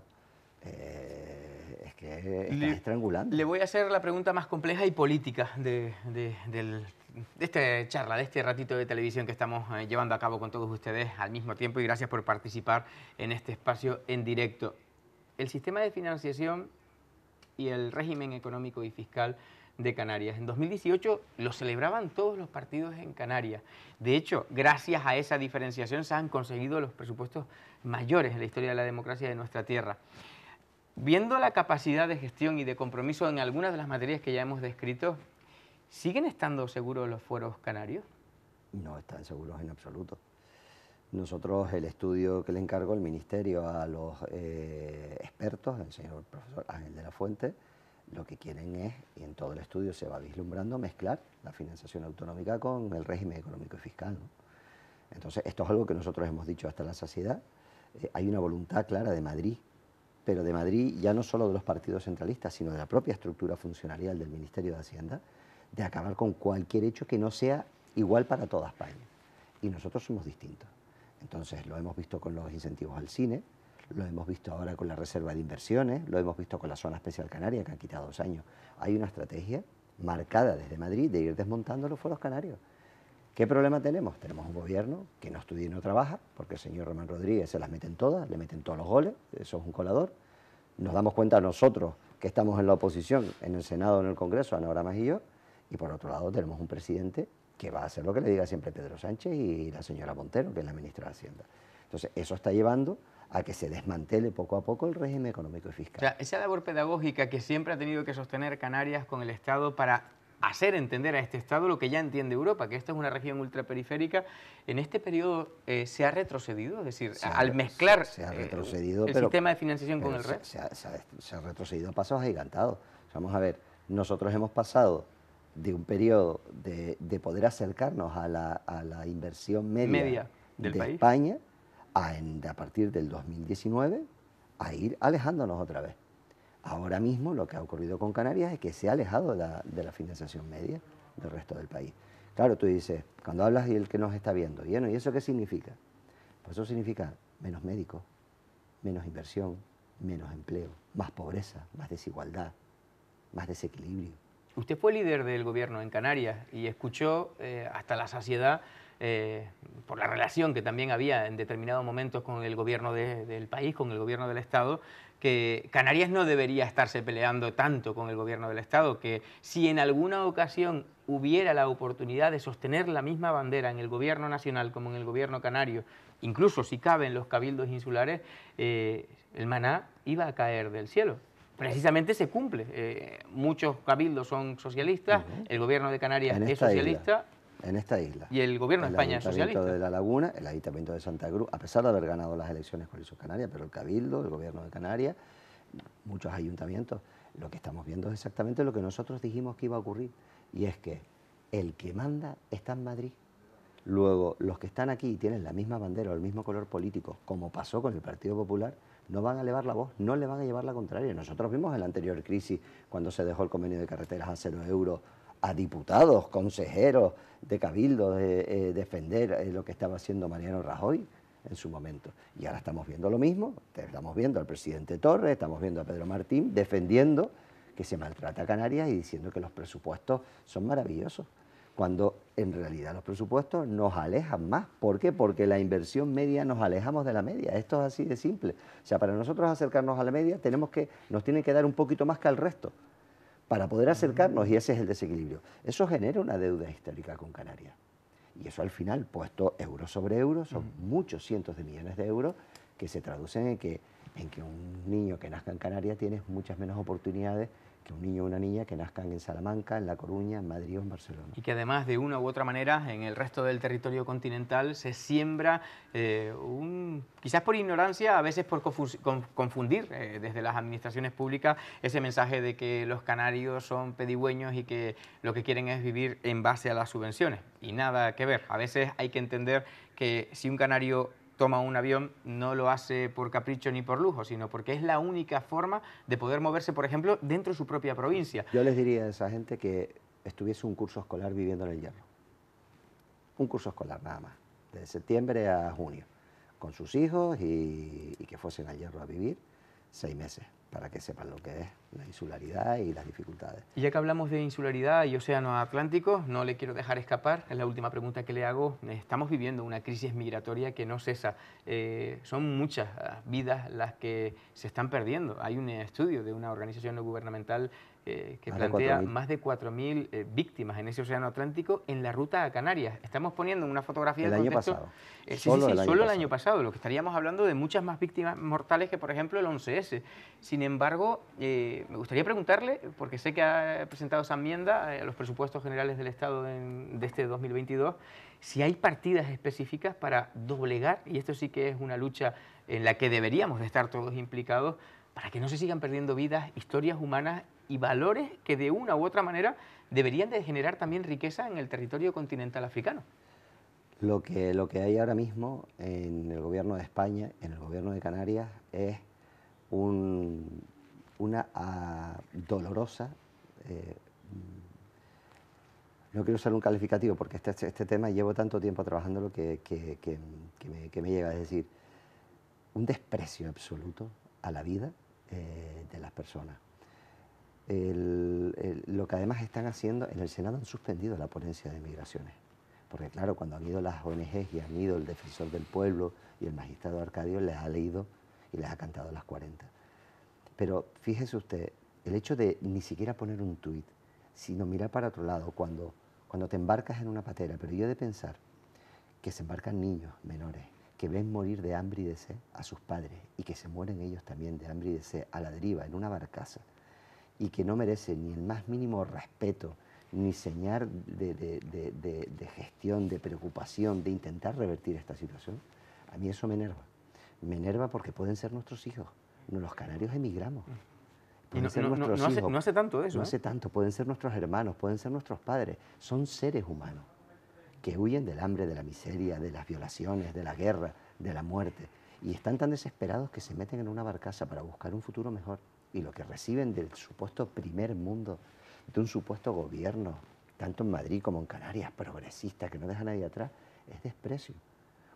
Eh, es que es estrangulante Le voy a hacer la pregunta más compleja y política de, esta charla, de este ratito de televisión que estamos eh, llevando a cabo con todos ustedes al mismo tiempo y gracias por participar en este espacio en directo. El sistema de financiación y el régimen económico y fiscal de Canarias. En 2018 lo celebraban todos los partidos en Canarias. De hecho, gracias a esa diferenciación se han conseguido los presupuestos mayores en la historia de la democracia de nuestra tierra. Viendo la capacidad de gestión y de compromiso en algunas de las materias que ya hemos descrito, ¿siguen estando seguros los fueros canarios? No están seguros en absoluto. Nosotros el estudio que le encargó el Ministerio a los eh, expertos, el señor profesor Ángel de la Fuente, lo que quieren es, y en todo el estudio se va vislumbrando, mezclar la financiación autonómica con el régimen económico y fiscal. Entonces, esto es algo que nosotros hemos dicho hasta la saciedad. Eh, hay una voluntad clara de Madrid pero de Madrid, ya no solo de los partidos centralistas, sino de la propia estructura funcionarial del Ministerio de Hacienda, de acabar con cualquier hecho que no sea igual para toda España. Y nosotros somos distintos. Entonces, lo hemos visto con los incentivos al cine, lo hemos visto ahora con la reserva de inversiones, lo hemos visto con la zona especial canaria, que ha quitado dos años. Hay una estrategia marcada desde Madrid de ir desmontando los foros canarios. ¿Qué problema tenemos? Tenemos un gobierno que no estudia y no trabaja, porque el señor Román Rodríguez se las mete en todas, le meten todos los goles, eso es un colador. Nos damos cuenta nosotros que estamos en la oposición, en el Senado, en el Congreso, Ana Oramas y yo, y por otro lado tenemos un presidente que va a hacer lo que le diga siempre Pedro Sánchez y la señora Montero, que es la ministra de Hacienda. Entonces, eso está llevando a que se desmantele poco a poco el régimen económico y fiscal. O sea, esa labor pedagógica que siempre ha tenido que sostener Canarias con el Estado para hacer entender a este Estado lo que ya entiende Europa, que esta es una región ultraperiférica, en este periodo eh, se ha retrocedido, es decir, al mezclar eh, el sistema de financiación con el resto. Se, ha, retrocedido a pasos agigantados. Vamos a ver, nosotros hemos pasado de un periodo de, poder acercarnos a la, inversión media, de España a, a partir del 2019 a ir alejándonos otra vez. Ahora mismo lo que ha ocurrido con Canarias es que se ha alejado de la, financiación media del resto del país. Claro, tú dices, cuando hablas y el que nos está viendo, ¿y eso qué significa? Pues eso significa menos médicos, menos inversión, menos empleo, más pobreza, más desigualdad, más desequilibrio. Usted fue líder del gobierno en Canarias y escuchó eh, hasta la saciedad, eh, por la relación que también había en determinados momentos con el gobierno del país, con el gobierno del Estado, que Canarias no debería estarse peleando tanto con el gobierno del Estado, que si en alguna ocasión hubiera la oportunidad de sostener la misma bandera en el gobierno nacional como en el gobierno canario, incluso si caben los cabildos insulares, eh, el maná iba a caer del cielo. Precisamente se cumple. Eh, muchos cabildos son socialistas, el gobierno de Canarias es socialista, en esta isla. ¿Y el gobierno de España socialista? de La Laguna, el Ayuntamiento de Santa Cruz, a pesar de haber ganado las elecciones con Coalición Canaria, pero el Cabildo, el gobierno de Canarias, muchos ayuntamientos, lo que estamos viendo es exactamente lo que nosotros dijimos que iba a ocurrir, y es que el que manda está en Madrid. Luego, los que están aquí y tienen la misma bandera o el mismo color político, como pasó con el Partido Popular, no van a elevar la voz, no le van a llevar la contraria. Nosotros vimos en la anterior crisis, cuando se dejó el convenio de carreteras a cero euros, a diputados, consejeros, de Cabildo de eh, defender eh, lo que estaba haciendo Mariano Rajoy en su momento. Y ahora estamos viendo lo mismo, estamos viendo al presidente Torres, estamos viendo a Pedro Martín defendiendo que se maltrata a Canarias y diciendo que los presupuestos son maravillosos, cuando en realidad los presupuestos nos alejan más. ¿Por qué? Porque la inversión media nos alejamos de la media, esto es así de simple. O sea, para nosotros acercarnos a la media tenemos que, nos tienen que dar un poquito más que al resto para poder acercarnos y ese es el desequilibrio. Eso genera una deuda histórica con Canarias. Y eso al final, puesto euro sobre euro, son muchos cientos de millones de euros que se traducen en que, en que un niño que nazca en Canarias tiene muchas menos oportunidades que un niño o una niña que nazcan en Salamanca, en La Coruña, en Madrid o en Barcelona. Y que además de una u otra manera en el resto del territorio continental se siembra eh, un, quizás por ignorancia, a veces por confundir eh, desde las administraciones públicas ese mensaje de que los canarios son pedigüeños y que lo que quieren es vivir en base a las subvenciones. Y nada que ver. A veces hay que entender que si un canario toma un avión no lo hace por capricho ni por lujo, sino porque es la única forma de poder moverse, por ejemplo, dentro de su propia provincia. Yo les diría a esa gente que estuviese un curso escolar viviendo en el hierro. Un curso escolar nada más, de septiembre a junio, con sus hijos y, que fuesen al hierro a vivir seis meses para que sepan lo que es la insularidad y las dificultades. Y ya que hablamos de insularidad y océano atlántico, no le quiero dejar escapar, es la última pregunta que le hago. Estamos viviendo una crisis migratoria que no cesa. Eh, son muchas ah, vidas las que se están perdiendo. Hay un estudio de una organización no gubernamental que plantea más de 4.000 eh, víctimas en ese océano Atlántico en la ruta a Canarias. Estamos poniendo una fotografía del Año pasado. Eh, sí, solo sí, el año solo pasado. el año pasado, lo que estaríamos hablando de muchas más víctimas mortales que, por ejemplo, el 11S. Sin embargo, eh, me gustaría preguntarle, porque sé que ha presentado esa enmienda a los presupuestos generales del Estado de este 2022, si hay partidas específicas para doblegar, y esto sí que es una lucha en la que deberíamos de estar todos implicados, para que no se sigan perdiendo vidas, historias humanas y valores que de una u otra manera deberían de generar también riqueza en el territorio continental africano. Lo que, lo que hay ahora mismo en el gobierno de España, en el gobierno de Canarias, es una ah, dolorosa, eh, no quiero usar un calificativo porque este, este, este, tema llevo tanto tiempo trabajándolo que, que, me, llega, a decir, un desprecio absoluto a la vida eh, de las personas lo que además están haciendo, en el Senado han suspendido la ponencia de migraciones. Porque claro, cuando han ido las ONGs y han ido el defensor del pueblo y el magistrado Arcadio, les ha leído y les ha cantado las 40. Pero fíjese usted, el hecho de ni siquiera poner un tuit, sino mirar para otro lado, cuando, cuando te embarcas en una patera, pero yo he de pensar que se embarcan niños menores, que ven morir de hambre y de sed a sus padres y que se mueren ellos también de hambre y de sed a la deriva, en una barcaza, y que no merece ni el más mínimo respeto, ni señal de, gestión, de preocupación, de intentar revertir esta situación, a mí eso me enerva. Me enerva porque pueden ser nuestros hijos. Los canarios emigramos. no, hace, tanto eso. No ¿eh? hace tanto. Pueden ser nuestros hermanos, pueden ser nuestros padres. Son seres humanos que huyen del hambre, de la miseria, de las violaciones, de la guerra, de la muerte. Y están tan desesperados que se meten en una barcaza para buscar un futuro mejor y lo que reciben del supuesto primer mundo, de un supuesto gobierno, tanto en Madrid como en Canarias, progresista, que no deja a nadie atrás, es desprecio.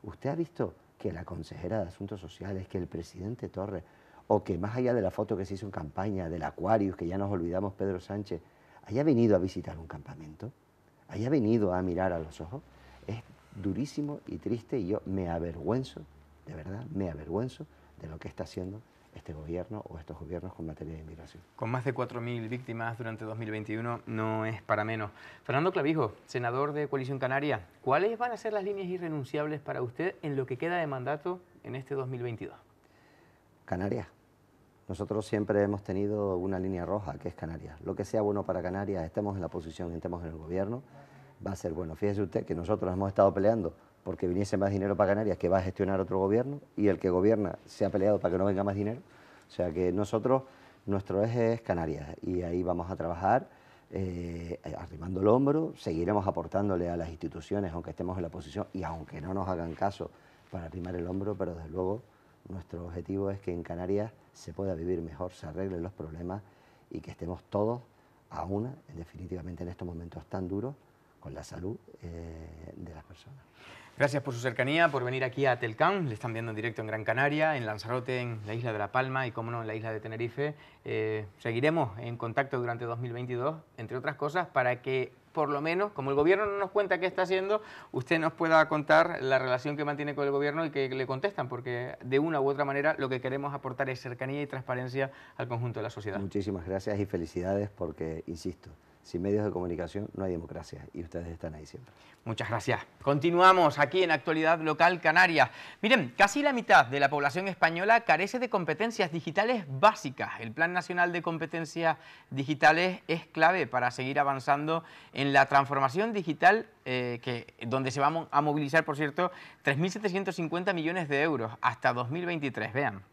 Usted ha visto que la consejera de Asuntos Sociales, que el presidente Torres, o que más allá de la foto que se hizo en campaña del Aquarius, que ya nos olvidamos Pedro Sánchez, haya venido a visitar un campamento, haya venido a mirar a los ojos, es durísimo y triste y yo me avergüenzo, de verdad, me avergüenzo de lo que está haciendo este gobierno o estos gobiernos con materia de inmigración. Con más de 4.000 víctimas durante 2021 no es para menos. Fernando Clavijo, senador de Coalición Canaria, ¿cuáles van a ser las líneas irrenunciables para usted en lo que queda de mandato en este 2022? Canarias. Nosotros siempre hemos tenido una línea roja, que es Canarias. Lo que sea bueno para Canarias, estemos en la oposición, estemos en el gobierno, va a ser bueno. Fíjese usted que nosotros hemos estado peleando porque viniese más dinero para Canarias que va a gestionar otro gobierno y el que gobierna se ha peleado para que no venga más dinero. O sea que nosotros, nuestro eje es Canarias y ahí vamos a trabajar eh, arrimando el hombro, seguiremos aportándole a las instituciones aunque estemos en la oposición y aunque no nos hagan caso para arrimar el hombro, pero desde luego nuestro objetivo es que en Canarias se pueda vivir mejor, se arreglen los problemas y que estemos todos a una, definitivamente en estos momentos tan duros, con la salud eh, de las personas. Gracias por su cercanía, por venir aquí a Telcán, Le están viendo en directo en Gran Canaria, en Lanzarote, en la isla de La Palma y, como no, en la isla de Tenerife. Eh, seguiremos en contacto durante 2022, entre otras cosas, para que por lo menos, como el gobierno no nos cuenta qué está haciendo, usted nos pueda contar la relación que mantiene con el gobierno y que le contestan, porque de una u otra manera lo que queremos aportar es cercanía y transparencia al conjunto de la sociedad. Muchísimas gracias y felicidades porque, insisto, sin medios de comunicación no hay democracia y ustedes están ahí siempre. Muchas gracias. Continuamos aquí en Actualidad Local Canarias. Miren, casi la mitad de la población española carece de competencias digitales básicas. El Plan Nacional de Competencias Digitales es clave para seguir avanzando en la transformación digital, eh, que, donde se van a movilizar, por cierto, 3.750 millones de euros hasta 2023. Vean.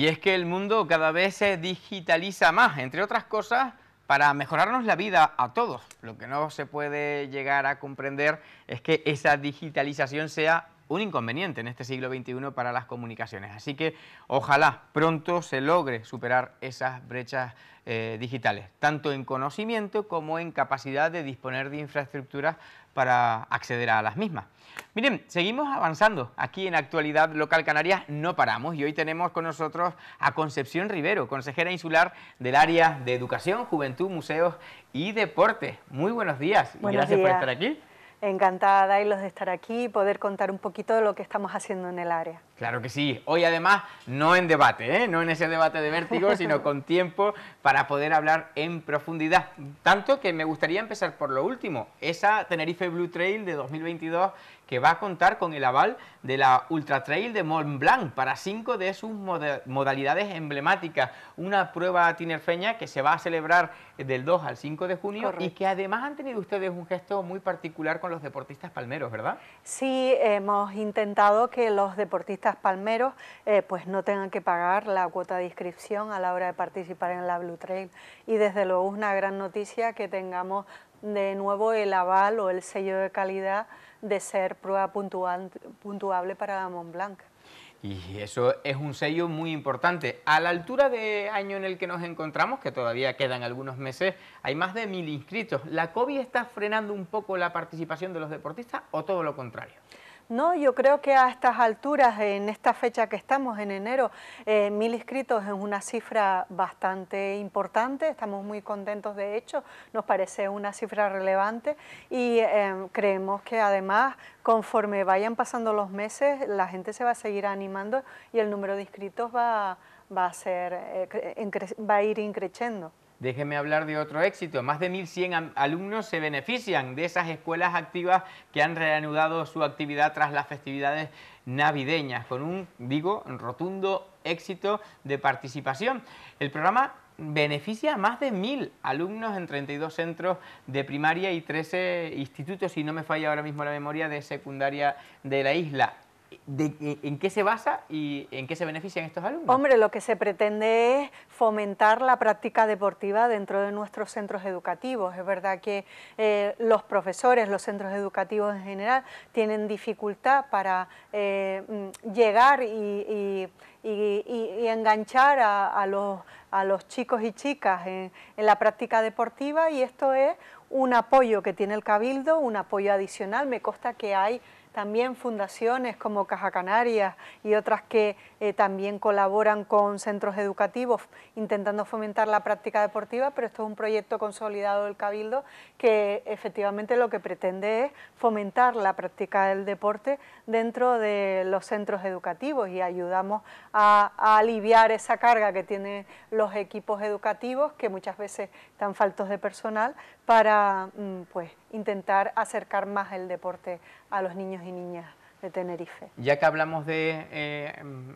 Y es que el mundo cada vez se digitaliza más, entre otras cosas, para mejorarnos la vida a todos. Lo que no se puede llegar a comprender es que esa digitalización sea un inconveniente en este siglo XXI para las comunicaciones. Así que ojalá pronto se logre superar esas brechas eh, digitales, tanto en conocimiento como en capacidad de disponer de infraestructuras para acceder a las mismas. Miren, seguimos avanzando. Aquí en Actualidad Local Canarias no paramos y hoy tenemos con nosotros a Concepción Rivero, consejera insular del área de Educación, Juventud, Museos y Deportes. Muy buenos días buenos gracias por estar aquí. Encantada, dailos de estar aquí y poder contar un poquito de lo que estamos haciendo en el área. Claro que sí. Hoy además no en debate, ¿eh? no en ese debate de vértigo, sino con tiempo para poder hablar en profundidad. Tanto que me gustaría empezar por lo último, esa Tenerife Blue Trail de 2022 que va a contar con el aval de la Ultra Trail de Mont Blanc para cinco de sus modalidades emblemáticas. Una prueba tinerfeña que se va a celebrar del 2 al 5 de junio y que además han tenido ustedes un gesto muy particular con los deportistas palmeros, ¿verdad? Sí, hemos intentado que los deportistas palmeros eh, pues no tengan que pagar la cuota de inscripción a la hora de participar en la Blue Trail y desde luego es una gran noticia que tengamos de nuevo el aval o el sello de calidad de ser prueba puntual, puntuable para Mont Blanc. Y eso es un sello muy importante. A la altura de año en el que nos encontramos, que todavía quedan algunos meses, hay más de mil inscritos. ¿La COVID está frenando un poco la participación de los deportistas o todo lo contrario? No, yo creo que a estas alturas, en esta fecha que estamos, en enero, eh, mil inscritos es una cifra bastante importante, estamos muy contentos de hecho, nos parece una cifra relevante y em, creemos que además conforme vayan pasando los meses la gente se va a seguir animando y el número de inscritos va, a, eh, va a ir increciendo. Déjeme hablar de otro éxito. Más de 1.100 alumnos se benefician de esas escuelas activas que han reanudado su actividad tras las festividades navideñas, con un, digo, rotundo éxito de participación. El programa beneficia a más de 1.000 alumnos en 32 centros de primaria y 13 institutos, si no me falla ahora mismo la memoria, de secundaria de la isla. ¿En qué se basa y en qué se benefician estos alumnos? Hombre, lo que se pretende es fomentar la práctica deportiva dentro de nuestros centros educativos. Es verdad que eh, los profesores, los centros educativos en general, tienen dificultad para eh, mm, llegar y, enganchar a, los, chicos y chicas en, en, la práctica deportiva y esto es un apoyo que tiene el Cabildo, un apoyo adicional, me consta que hay también fundaciones como Caja Canarias y otras que eh, también colaboran con centros educativos intentando fomentar la práctica deportiva, pero esto es un proyecto consolidado del Cabildo que efectivamente lo que pretende es fomentar la práctica del deporte dentro de los centros educativos y ayudamos a, aliviar esa carga que tienen los equipos educativos, que muchas veces están faltos de personal, para mm, pues, intentar acercar más el deporte a los niños y niñas de Tenerife. Ya que hablamos de eh,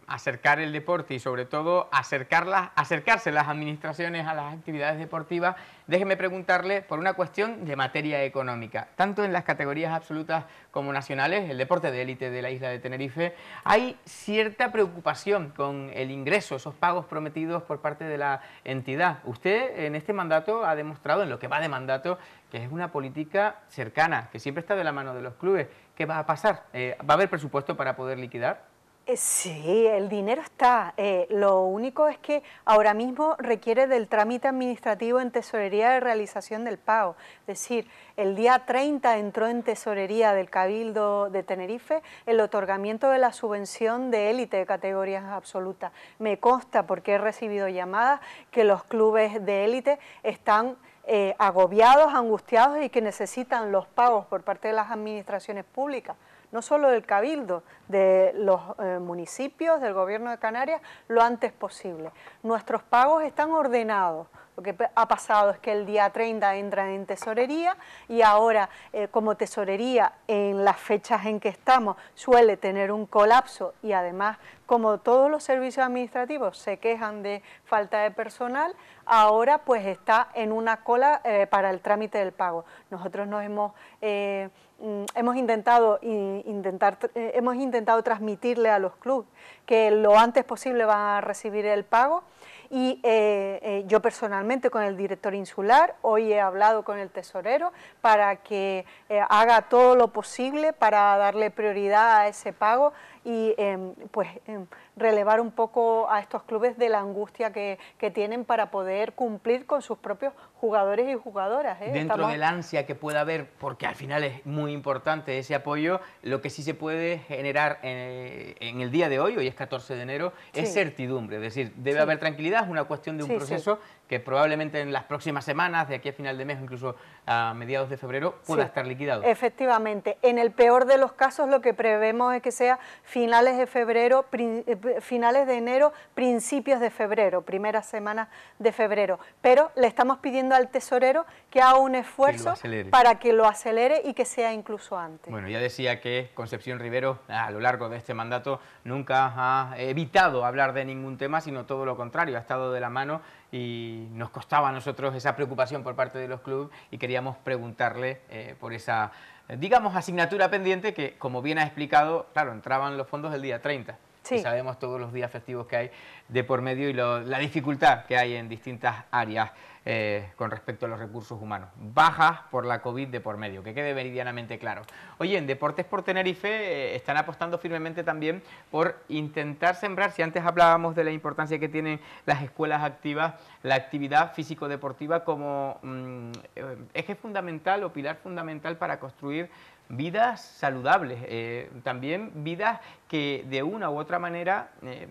acercar el deporte y sobre todo acercarlas, acercarse las administraciones a las actividades deportivas, déjeme preguntarle por una cuestión de materia económica. Tanto en las categorías absolutas como nacionales, el deporte de élite de la isla de Tenerife, hay cierta preocupación con el ingreso, esos pagos prometidos por parte de la entidad. Usted en este mandato ha demostrado, en lo que va de mandato, que es una política cercana, que siempre está de la mano de los clubes ¿Qué va a pasar? Eh, ¿Va a haber presupuesto para poder liquidar? Eh, sí, el dinero está. Eh, lo único es que ahora mismo requiere del trámite administrativo en tesorería de realización del pago. Es decir, el día 30 entró en tesorería del Cabildo de Tenerife el otorgamiento de la subvención de élite de categorías absolutas. Me consta, porque he recibido llamadas, que los clubes de élite están eh, agobiados, angustiados y que necesitan los pagos por parte de las administraciones públicas, no solo del cabildo, de los eh, municipios, del gobierno de Canarias, lo antes posible. Nuestros pagos están ordenados, lo que ha pasado es que el día 30 entran en tesorería y ahora eh, como tesorería en las fechas en que estamos suele tener un colapso y además como todos los servicios administrativos se quejan de falta de personal, ahora pues está en una cola eh, para el trámite del pago. Nosotros nos hemos... Eh, mm, intentado, intentar, hemos intentado transmitirle a los clubes que lo antes posible van a recibir el pago y eh, eh, yo personalmente con el director insular, hoy he hablado con el tesorero para que eh, haga todo lo posible para darle prioridad a ese pago y em, pues em, relevar un poco a estos clubes de la angustia que, que tienen para poder cumplir con sus propios jugadores y jugadoras. ¿eh? Dentro de la ansia que pueda haber, porque al final es muy importante ese apoyo, lo que sí se puede generar eh, en, el día de hoy, hoy es 14 de enero, es certidumbre, es decir, debe haber tranquilidad, es una cuestión de un proceso que probablemente en las próximas semanas, de aquí a final de mes, incluso a mediados de febrero, pueda estar liquidado. Efectivamente, en el peor de los casos lo que prevemos es que sea finales de febrero, eh, finales de enero, principios de febrero, primera semana de febrero. Pero le estamos pidiendo al tesorero que haga un esfuerzo para que lo acelere y que sea incluso antes. Bueno, ya decía que Concepción Rivero a lo largo de este mandato nunca ha evitado hablar de ningún tema, sino todo lo contrario, ha estado de la mano y nos costaba a nosotros esa preocupación por parte de los clubes y queríamos preguntarle eh, por esa, digamos, asignatura pendiente que, como bien ha explicado, claro, entraban los fondos el día 30 sabemos todos los días festivos que hay de por medio y la dificultad que hay en distintas áreas eh, con respecto a los recursos humanos. Bajas por la COVID de por medio, que quede meridianamente claro. Oye, en Deportes por Tenerife eh, están apostando firmemente también por intentar sembrar, si antes hablábamos de la importancia que tienen las escuelas activas, la actividad físico-deportiva como mm, eh, eje fundamental o pilar fundamental para construir vidas saludables, eh, también vidas que de una u otra manera, eh,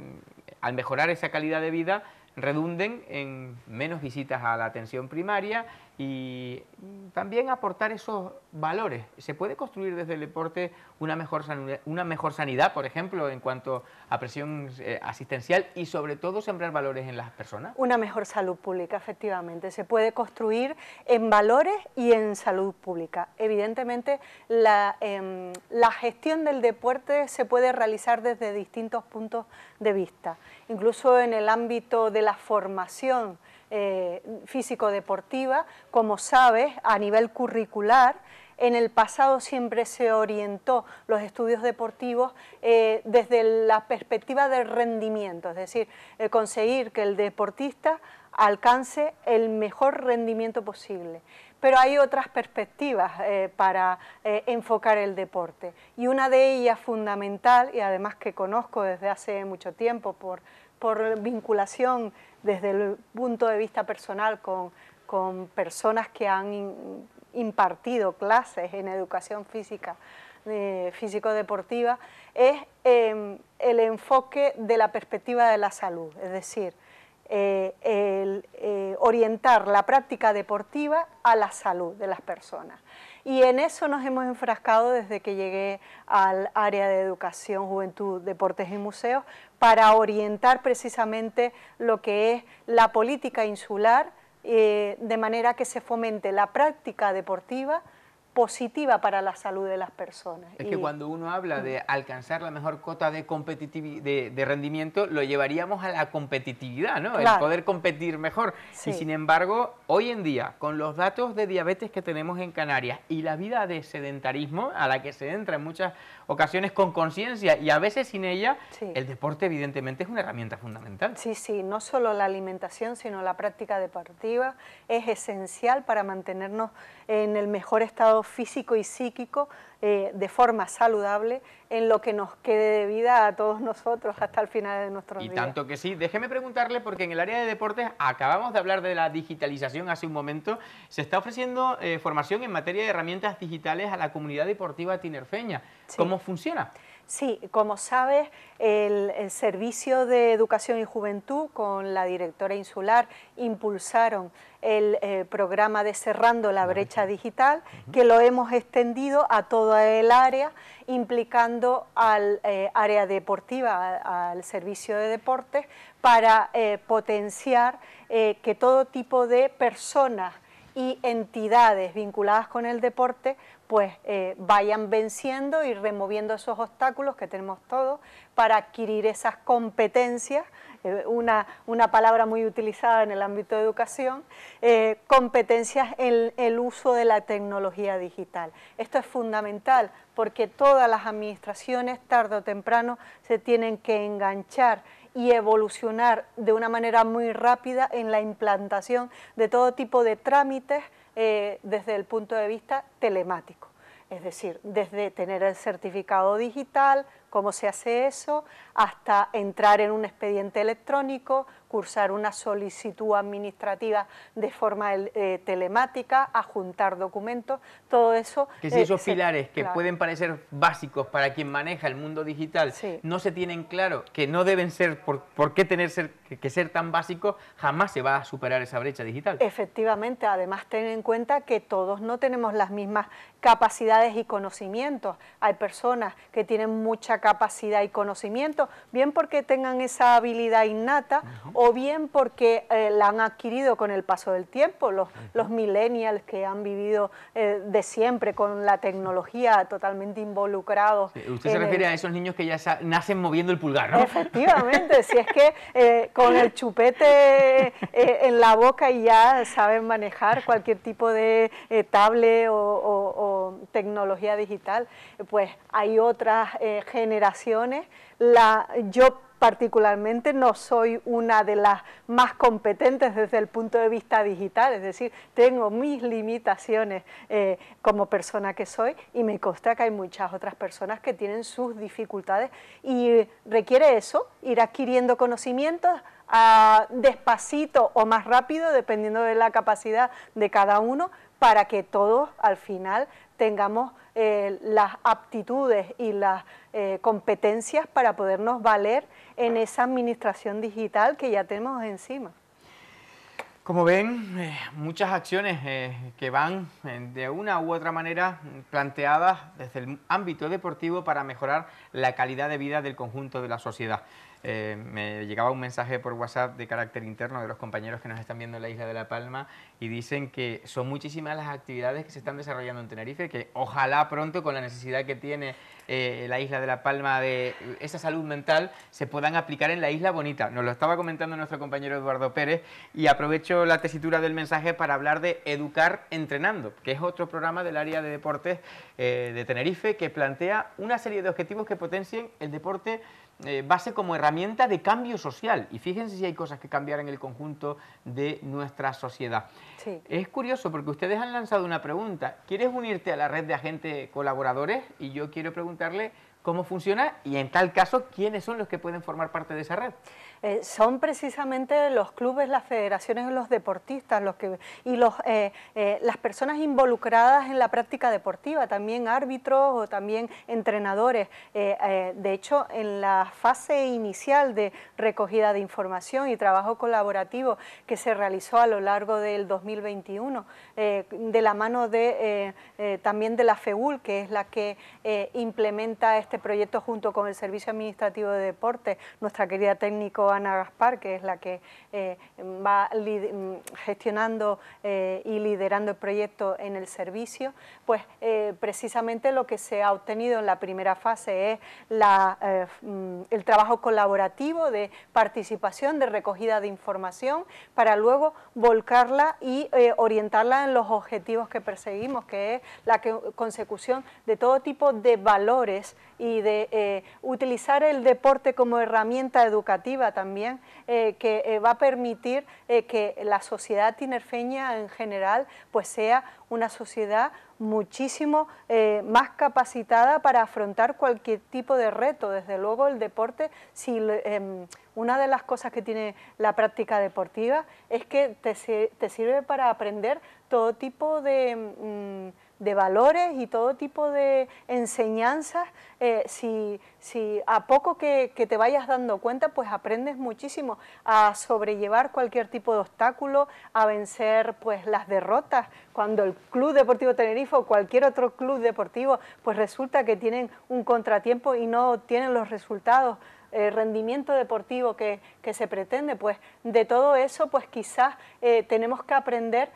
al mejorar esa calidad de vida, redunden en menos visitas a la atención primaria, y también aportar esos valores. Se puede construir desde el deporte una mejor sanidad, una mejor sanidad por ejemplo, en cuanto a presión eh, asistencial y sobre todo sembrar valores en las personas. Una mejor salud pública, efectivamente. Se puede construir en valores y en salud pública. Evidentemente, la em, gestión del deporte se puede realizar desde distintos puntos de vista, incluso en el ámbito de la formación eh, físico-deportiva, como sabes, a nivel curricular, en el pasado siempre se orientó los estudios deportivos eh, desde la perspectiva del rendimiento, es decir, conseguir que el deportista alcance el mejor rendimiento posible. Pero hay otras perspectivas eh, para enfocar el deporte y una de ellas fundamental y además que conozco desde hace mucho tiempo por por vinculación desde el punto de vista personal con, personas que han impartido clases en educación física, eh, físico-deportiva, es em, el enfoque de la perspectiva de la salud, es decir, eh, eh, orientar la práctica deportiva a la salud de las personas. Y en eso nos hemos enfrascado desde que llegué al área de educación, juventud, deportes y museos, para orientar precisamente lo que es la política insular, eh, de manera que se fomente la práctica deportiva positiva para la salud de las personas. Es que cuando uno habla de mm. alcanzar la mejor cota de, de, de rendimiento, lo llevaríamos a la competitividad, ¿no? El poder competir mejor. Y sin embargo, hoy en día, con los datos de diabetes que tenemos en Canarias y la vida de sedentarismo a la que se entra en muchas ocasiones con conciencia y a veces sin ella, el deporte evidentemente es una herramienta fundamental. Sí, sí, no solo la alimentación, sino la práctica deportiva es esencial para mantenernos en el mejor estado físico y psíquico, eh, de forma saludable, en lo que nos quede de vida a todos nosotros hasta el final de nuestro vida. Y tanto que sí, déjeme preguntarle, porque en el área de deportes acabamos de hablar de la digitalización hace un momento, se está ofreciendo eh, formación en materia de herramientas digitales a la comunidad deportiva tinerfeña. ¿Cómo funciona? Sí, como sabes, el, Servicio de Educación y Juventud con la directora insular impulsaron el eh, programa de Cerrando la Brecha Digital, que lo hemos extendido a toda el área, implicando al eh, área deportiva, al, servicio de deportes, para eh, potenciar que todo tipo de personas y entidades vinculadas con el deporte pues vayan venciendo y removiendo esos obstáculos que tenemos todos para adquirir esas competencias eh, una, palabra muy utilizada en el ámbito de educación, eh, competencias en el uso de la tecnología digital. Esto es fundamental porque todas las administraciones tarde o temprano se tienen que enganchar y evolucionar de una manera muy rápida en la implantación de todo tipo de trámites eh, desde el punto de vista telemático. Es decir, desde tener el certificado digital, cómo se hace eso, hasta entrar en un expediente electrónico, cursar una solicitud administrativa de forma eh, telemática, adjuntar documentos, todo eso. Que si eh, esos pilares que pueden parecer básicos para quien maneja el mundo digital no se tienen claro, que no deben ser, por, qué tener que, que ser tan básicos, jamás se va a superar esa brecha digital. Efectivamente, además ten en cuenta que todos no tenemos las mismas capacidades y conocimientos. Hay personas que tienen mucha capacidad y conocimiento, bien porque tengan esa habilidad innata o bien porque eh, la han adquirido con el paso del tiempo, los, millennials que han vivido eh, de siempre con la tecnología totalmente involucrados. usted se refiere a esos niños que ya nacen moviendo el pulgar, ¿no? Efectivamente, si es que eh, con el chupete en la boca y ya saben manejar cualquier tipo de tablet o tecnología digital, pues hay otras eh, generaciones. yo particularmente no soy una de las más competentes desde el punto de vista digital, es decir, tengo mis limitaciones eh, como persona que soy y me consta que hay muchas otras personas que tienen sus dificultades y requiere eso, ir adquiriendo conocimientos a, ah, despacito o más rápido, dependiendo de la capacidad de cada uno, para que todos al final tengamos eh, las aptitudes y las eh, competencias para podernos valer en esa administración digital que ya tenemos encima. Como ven, eh, muchas acciones que van de una u otra manera planteadas desde el ámbito deportivo para mejorar la calidad de vida del conjunto de la sociedad. Eh, me llegaba un mensaje por WhatsApp de carácter interno de los compañeros que nos están viendo en la isla de La Palma y dicen que son muchísimas las actividades que se están desarrollando en Tenerife, que ojalá pronto con la necesidad que tiene eh, la isla de La Palma de esa salud mental se puedan aplicar en la isla bonita. Nos lo estaba comentando nuestro compañero Eduardo Pérez y aprovecho la tesitura del mensaje para hablar de Educar Entrenando, que es otro programa del área de deportes eh, de Tenerife que plantea una serie de objetivos que potencien el deporte base eh, como herramienta de cambio social. Y fíjense si hay cosas que cambiar en el conjunto de nuestra sociedad. Es curioso porque ustedes han lanzado una pregunta. ¿Quieres unirte a la red de agentes colaboradores? Y yo quiero preguntarle cómo funciona y en tal caso, ¿quiénes son los que pueden formar parte de esa red? Eh, son precisamente los clubes, las federaciones, los deportistas los y los, eh, eh, las personas involucradas en la práctica deportiva, también árbitros o también entrenadores. de hecho, en la fase inicial de recogida de información y trabajo colaborativo que se realizó a lo largo del 2021, de la mano de, también de la FEUL, que es la que implementa este proyecto junto con el Servicio Administrativo de Deporte, nuestra querida técnico Ana Gaspar, que es la que eh, va mm, gestionando eh, y liderando el proyecto en el servicio, pues eh, precisamente lo que se ha obtenido en la primera fase es mm, el trabajo colaborativo de participación, de recogida de información, para luego volcarla y orientarla en los objetivos que perseguimos, que es la consecución de todo tipo de valores y de eh, utilizar el deporte como herramienta educativa también, eh, que eh, va a permitir que la sociedad tinerfeña en general pues sea una sociedad muchísimo más capacitada para afrontar cualquier tipo de reto. Desde luego el deporte, si, em, una de las cosas que tiene la práctica deportiva es que te, sirve para aprender todo tipo de... Mm, de valores y todo tipo de enseñanzas, eh, si, a poco que, te vayas dando cuenta, pues aprendes muchísimo a sobrellevar cualquier tipo de obstáculo, a vencer pues las derrotas. Cuando el Club Deportivo Tenerife o cualquier otro club deportivo, pues resulta que tienen un contratiempo y no tienen los resultados el eh, rendimiento deportivo que, que, se pretende, pues de todo eso, pues quizás eh, tenemos que aprender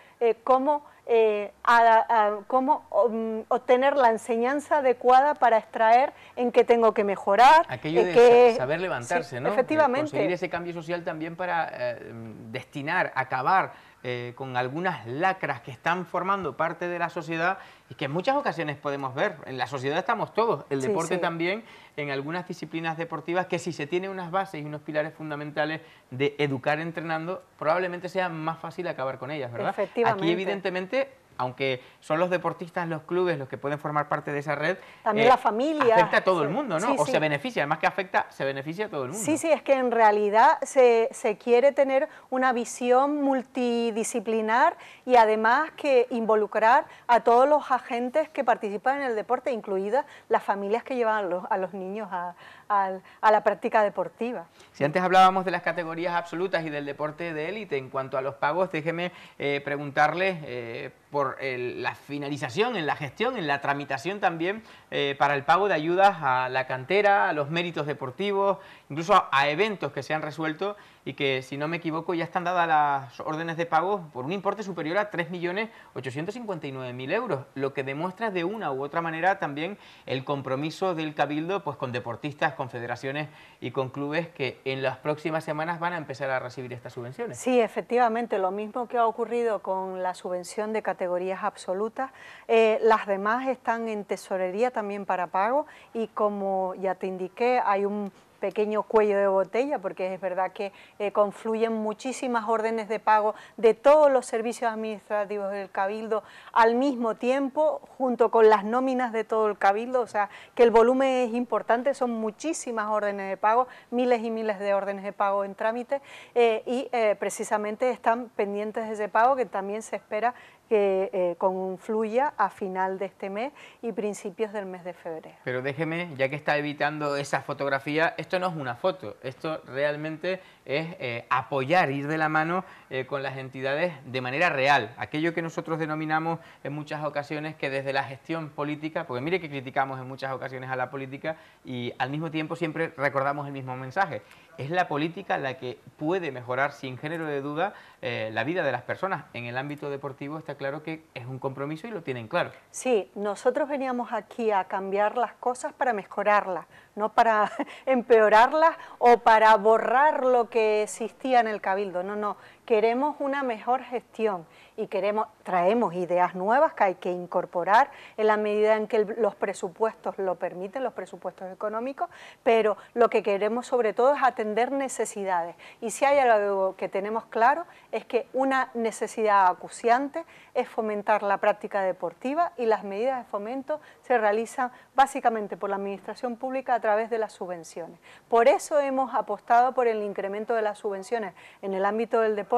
cómo eh, a, cómo obtener la enseñanza adecuada para extraer en qué tengo que mejorar. Aquello que, saber levantarse, Efectivamente. Conseguir ese cambio social también para eh, destinar, acabar eh, con algunas lacras que están formando parte de la sociedad y que en muchas ocasiones podemos ver. En la sociedad estamos todos, el deporte también en algunas disciplinas deportivas que si se tiene unas bases y unos pilares fundamentales de educar entrenando, probablemente sea más fácil acabar con ellas, ¿verdad? Efectivamente. Aquí evidentemente aunque son los deportistas, los clubes los que pueden formar parte de esa red. También la eh, familia. Afecta a todo el mundo, ¿no? o se beneficia, además que afecta, se beneficia a todo el mundo. Sí, sí, es que en realidad se, quiere tener una visión multidisciplinar y además que involucrar a todos los agentes que participan en el deporte, incluidas las familias que llevan a los niños a, a la práctica deportiva. Si antes hablábamos de las categorías absolutas y del deporte de élite, en cuanto a los pagos, déjeme eh, preguntarle eh, por la finalización, en la gestión, en la tramitación también eh, para el pago de ayudas a la cantera, a los méritos deportivos, incluso a eventos que se han resuelto y que, si no me equivoco, ya están dadas las órdenes de pago por un importe superior a 3.859.000 euros, lo que demuestra de una u otra manera también el compromiso del Cabildo pues, con deportistas, con federaciones y con clubes que en las próximas semanas van a empezar a recibir estas subvenciones. Sí, efectivamente, lo mismo que ha ocurrido con la subvención de categorías absolutas, eh, las demás están en tesorería también para pago y como ya te indiqué, hay un pequeño cuello de botella, porque es verdad que eh, confluyen muchísimas órdenes de pago de todos los servicios administrativos del Cabildo al mismo tiempo, junto con las nóminas de todo el Cabildo, o sea, que el volumen es importante, son muchísimas órdenes de pago, miles y miles de órdenes de pago en trámite, eh, y eh, precisamente están pendientes de ese pago que también se espera que eh, confluya a final de este mes y principios del mes de febrero. Pero déjeme, ya que está evitando esa fotografía, esto no es una foto, esto realmente es eh, apoyar, ir de la mano eh, con las entidades de manera real. Aquello que nosotros denominamos en muchas ocasiones que desde la gestión política, porque mire que criticamos en muchas ocasiones a la política y al mismo tiempo siempre recordamos el mismo mensaje. Es la política la que puede mejorar sin género de duda eh, la vida de las personas. En el ámbito deportivo está claro que es un compromiso y lo tienen claro. Sí, nosotros veníamos aquí a cambiar las cosas para mejorarlas, no para empeorarlas o para borrar lo que que existía en el Cabildo, no, no, queremos una mejor gestión y queremos, traemos ideas nuevas que hay que incorporar en la medida en que los presupuestos lo permiten, los presupuestos económicos, pero lo que queremos sobre todo es atender necesidades. Y si hay algo que tenemos claro es que una necesidad acuciante es fomentar la práctica deportiva y las medidas de fomento se realizan básicamente por la administración pública a través de las subvenciones. Por eso hemos apostado por el incremento de las subvenciones en el ámbito del deporte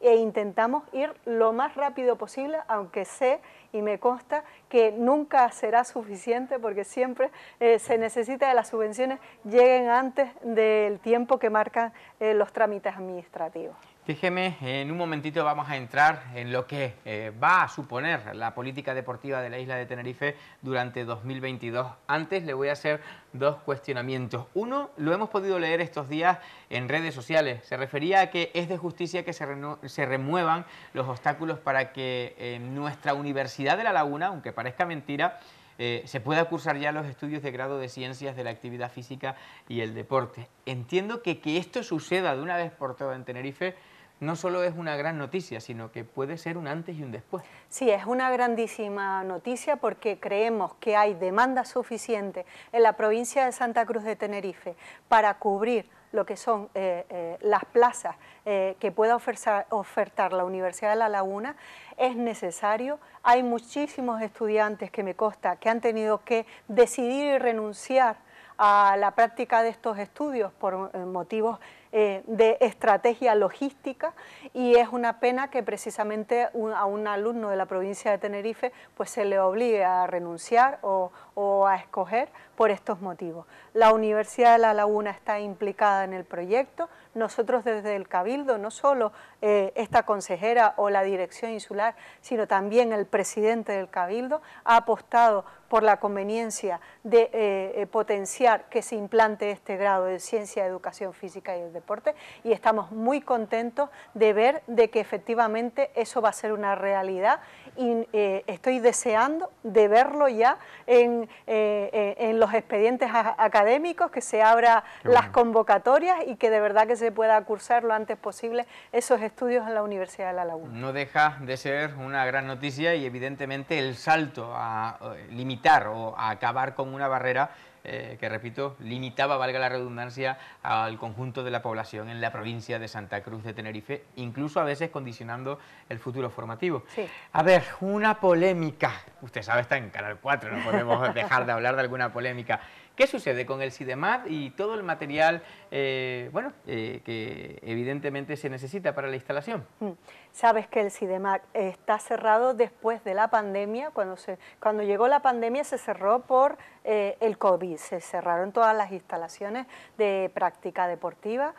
e intentamos ir lo más rápido posible, aunque sé y me consta que nunca será suficiente porque siempre eh, se necesita que las subvenciones lleguen antes del tiempo que marcan eh, los trámites administrativos. Fíjeme, en un momentito vamos a entrar en lo que eh, va a suponer la política deportiva de la isla de Tenerife durante 2022. Antes le voy a hacer dos cuestionamientos. Uno, lo hemos podido leer estos días en redes sociales. Se refería a que es de justicia que se, remuevan los obstáculos para que en eh, nuestra Universidad de La Laguna, aunque parezca mentira, eh, se pueda cursar ya los estudios de grado de ciencias de la actividad física y el deporte. Entiendo que que esto suceda de una vez por todas en Tenerife no solo es una gran noticia, sino que puede ser un antes y un después. Sí, es una grandísima noticia porque creemos que hay demanda suficiente en la provincia de Santa Cruz de Tenerife para cubrir lo que son eh, eh, las plazas eh, que pueda ofertar la Universidad de La Laguna, es necesario. Hay muchísimos estudiantes que me consta que han tenido que decidir y renunciar a la práctica de estos estudios por motivos eh, de estrategia logística y es una pena que precisamente a un alumno de la provincia de Tenerife pues se le obligue a renunciar o a escoger por estos motivos. La Universidad de La Laguna está implicada en el proyecto, nosotros desde el Cabildo, no solo eh, esta consejera o la dirección insular, sino también el presidente del Cabildo, ha apostado por la conveniencia de eh, eh, potenciar que se implante este grado de ciencia, educación física y el deporte y estamos muy contentos de ver de que efectivamente eso va a ser una realidad y estoy deseando de verlo ya en, los expedientes académicos, que se abran las convocatorias y que de verdad que se se pueda cursar lo antes posible esos estudios en la Universidad de La Laguna. No deja de ser una gran noticia y evidentemente el salto a eh, limitar o a acabar con una barrera eh, que repito, limitaba, valga la redundancia, al conjunto de la población en la provincia de Santa Cruz de Tenerife, incluso a veces condicionando el futuro formativo. A ver, una polémica, usted sabe, está en Canal 4, no podemos dejar de hablar de alguna polémica. ¿Qué sucede con el SIDEMAD y todo el material eh, bueno, eh, que evidentemente se necesita para la instalación? Mm. Sabes que el SIDEMAD está cerrado después de la pandemia. Cuando, se, cuando llegó la pandemia se cerró por eh, el COVID. Se cerraron todas las instalaciones de práctica deportiva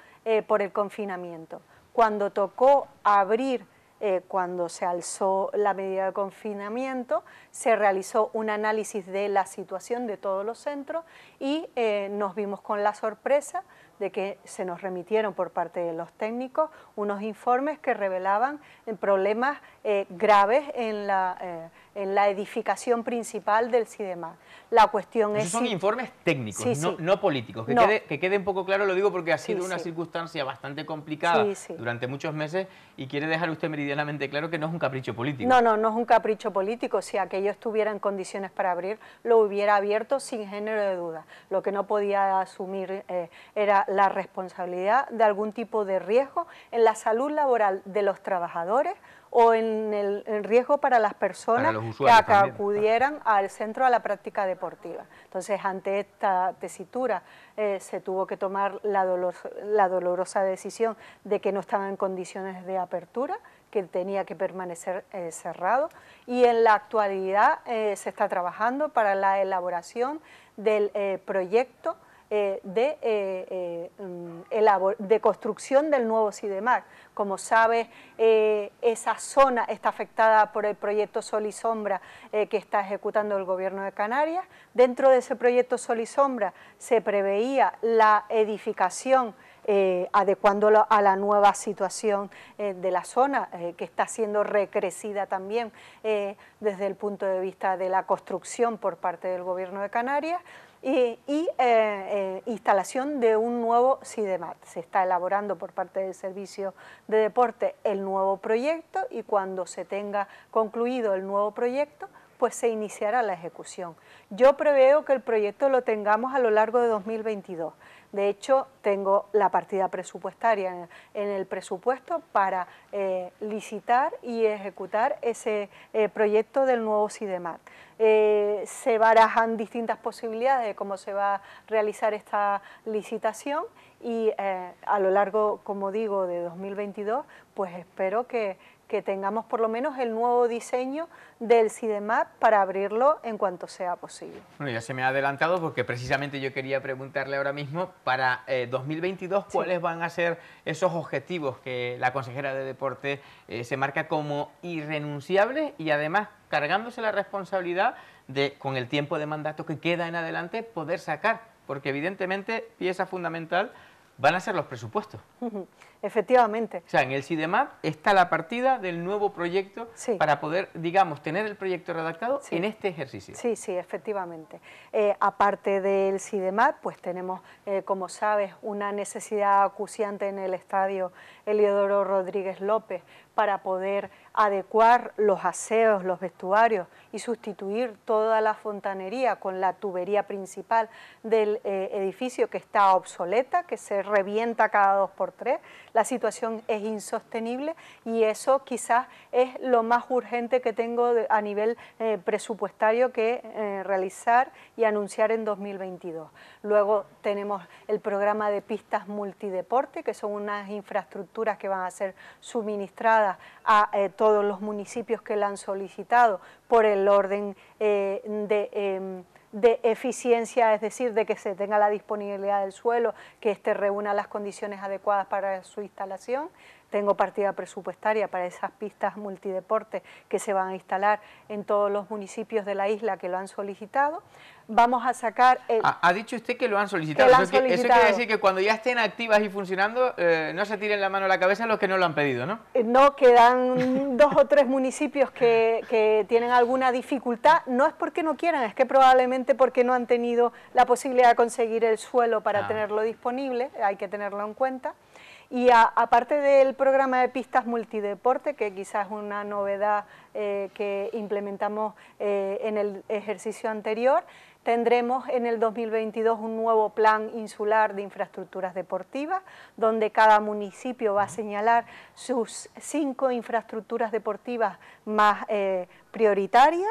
por el confinamiento. Cuando tocó abrir eh, cuando se alzó la medida de confinamiento, se realizó un análisis de la situación de todos los centros y eh, nos vimos con la sorpresa de que se nos remitieron por parte de los técnicos unos informes que revelaban problemas eh, graves en la en la edificación principal del Cidema, La cuestión es... Son informes técnicos, No, políticos. Que, Quede, un poco claro, lo digo porque ha sido una circunstancia bastante complicada durante muchos meses y quiere dejar usted meridianamente claro que no es un capricho político. No, no, no es un capricho político. Si aquello estuviera en condiciones para abrir, lo hubiera abierto sin género de duda. Lo que no podía asumir eh, era la responsabilidad de algún tipo de riesgo en la salud laboral de los trabajadores o en el riesgo para las personas que acudieran al centro a la práctica deportiva. Entonces, ante esta tesitura, eh, se tuvo que tomar la, dolorosa decisión de que no estaba en condiciones de apertura, que tenía que permanecer eh, cerrado y en la actualidad eh, se está trabajando para la elaboración del proyecto eh, de, eh, eh, mm, de, construcción del nuevo Sidemar. Como sabes, esa zona está afectada por el proyecto Sol y Sombra que está ejecutando el Gobierno de Canarias. Dentro de ese proyecto Sol y Sombra se preveía la edificación adecuándolo a la nueva situación de la zona, que está siendo recrecida también desde el punto de vista de la construcción por parte del Gobierno de Canarias y, eh, eh, instalación de un nuevo SIDEMAT, Se está elaborando por parte del Servicio de Deporte el nuevo proyecto y cuando se tenga concluido el nuevo proyecto, pues se iniciará la ejecución. Yo preveo que el proyecto lo tengamos a lo largo de 2022. De hecho, tengo la partida presupuestaria en el, presupuesto para eh, licitar y ejecutar ese eh, proyecto del nuevo CIDEMAT. Eh, se barajan distintas posibilidades de cómo se va a realizar esta licitación y a lo largo, como digo, de 2022, pues espero que que tengamos por lo menos el nuevo diseño del CIDEMAP para abrirlo en cuanto sea posible. Bueno, ya se me ha adelantado porque precisamente yo quería preguntarle ahora mismo para 2022 eh, cuáles van a ser esos objetivos que la consejera de Deporte eh, se marca como irrenunciables y además cargándose la responsabilidad de, con el tiempo de mandato que queda en adelante, poder sacar, porque evidentemente pieza fundamental van a ser los presupuestos. Efectivamente. O sea, en el CIDEMAP está la partida del nuevo proyecto para poder, digamos, tener el proyecto redactado en este ejercicio. Sí, sí, efectivamente. Eh, aparte del CIDEMAP, pues tenemos, eh, como sabes, una necesidad acuciante en el estadio Eliodoro Rodríguez López para poder adecuar los aseos, los vestuarios y sustituir toda la fontanería con la tubería principal del eh, edificio que está obsoleta, que se revienta cada dos por tres la situación es insostenible y eso quizás es lo más urgente que tengo a nivel eh, presupuestario que eh, realizar y anunciar en 2022. Luego tenemos el programa de pistas multideporte, que son unas infraestructuras que van a ser suministradas a eh, todos los municipios que la han solicitado por el orden de em, de eficiencia, es decir, de que se tenga la disponibilidad del suelo, que este reúna las condiciones adecuadas para su instalación, tengo partida presupuestaria para esas pistas multideportes que se van a instalar en todos los municipios de la isla que lo han solicitado. Vamos a sacar... El, ah, ha, dicho usted que lo han solicitado. Eso, quiere decir que cuando ya estén activas y funcionando, eh, no se tiren la mano a la cabeza los que no lo han pedido, ¿no? Eh, no, quedan dos o tres municipios que, tienen alguna dificultad. No es porque no quieran, es que probablemente porque no han tenido la posibilidad de conseguir el suelo para ah. tenerlo disponible, hay que tenerlo en cuenta. Y aparte del programa de pistas multideporte, que quizás es una novedad eh, que implementamos eh, en el ejercicio anterior, Tendremos en el 2022 un nuevo plan insular de infraestructuras deportivas, donde cada municipio va a señalar sus cinco infraestructuras deportivas más eh, prioritarias,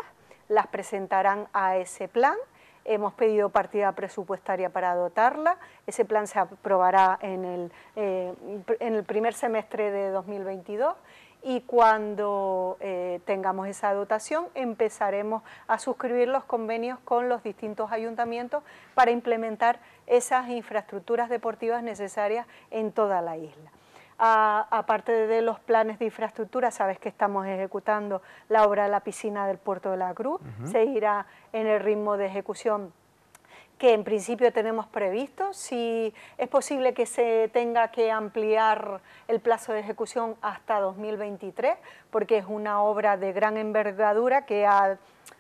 las presentarán a ese plan Hemos pedido partida presupuestaria para dotarla. Ese plan se aprobará en el, eh, primer semestre de 2022 y cuando eh, tengamos esa dotación empezaremos a suscribir los convenios con los distintos ayuntamientos para implementar esas infraestructuras deportivas necesarias en toda la isla aparte de los planes de infraestructura, sabes que estamos ejecutando la obra de la piscina del puerto de la Cruz, se irá en el ritmo de ejecución que en principio tenemos previsto, si es posible que se tenga que ampliar el plazo de ejecución hasta 2023, porque es una obra de gran envergadura que ha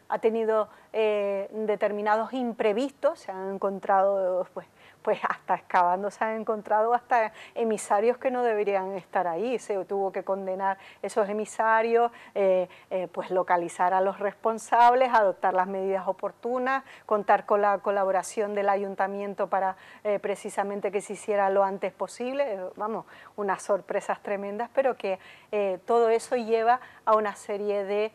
ha tenido eh, determinados imprevistos, se han encontrado después. Pues, pues hasta excavando se han encontrado hasta emisarios que no deberían estar ahí, se tuvo que condenar esos emisarios, eh, eh, pues localizar a los responsables, adoptar las medidas oportunas, contar con la colaboración del ayuntamiento para eh, precisamente que se hiciera lo antes posible, vamos, unas sorpresas tremendas, pero que todo eso lleva a una serie de...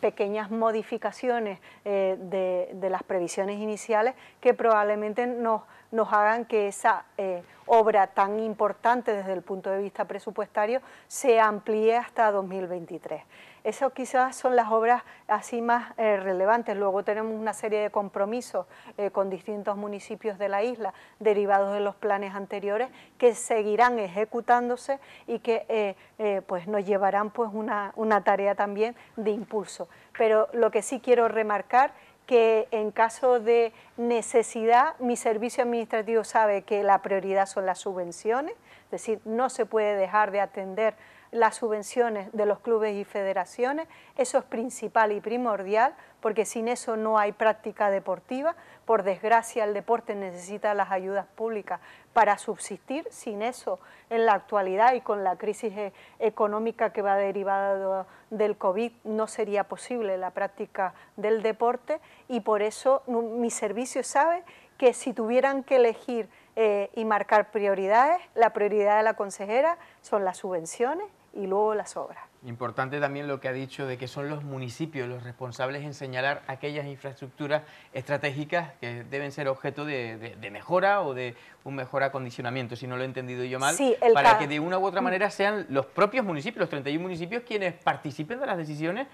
pequeñas modificaciones de, de, las previsiones iniciales que probablemente nos nos hagan que esa eh, obra tan importante desde el punto de vista presupuestario se amplíe hasta 2023. Esas quizás son las obras así más eh, relevantes. Luego tenemos una serie de compromisos eh, con distintos municipios de la isla derivados de los planes anteriores que seguirán ejecutándose y que pues nos llevarán pues una, una tarea también de impulso. Pero lo que sí quiero remarcar que en caso de necesidad mi servicio administrativo sabe que la prioridad son las subvenciones, es decir, no se puede dejar de atender las subvenciones de los clubes y federaciones, eso es principal y primordial porque sin eso no hay práctica deportiva, por desgracia, el deporte necesita las ayudas públicas para subsistir. Sin eso, en la actualidad y con la crisis e-, económica que va derivada del COVID, no sería posible la práctica del deporte y por eso mi servicio sabe que si tuvieran que elegir eh, y marcar prioridades, la prioridad de la consejera son las subvenciones y luego las obras. Importante también lo que ha dicho de que son los municipios los responsables en señalar aquellas infraestructuras estratégicas que deben ser objeto de, mejora o de un mejor acondicionamiento, si no lo he entendido yo mal, para que de una u otra manera sean los propios municipios, los 31 municipios, quienes participen de las decisiones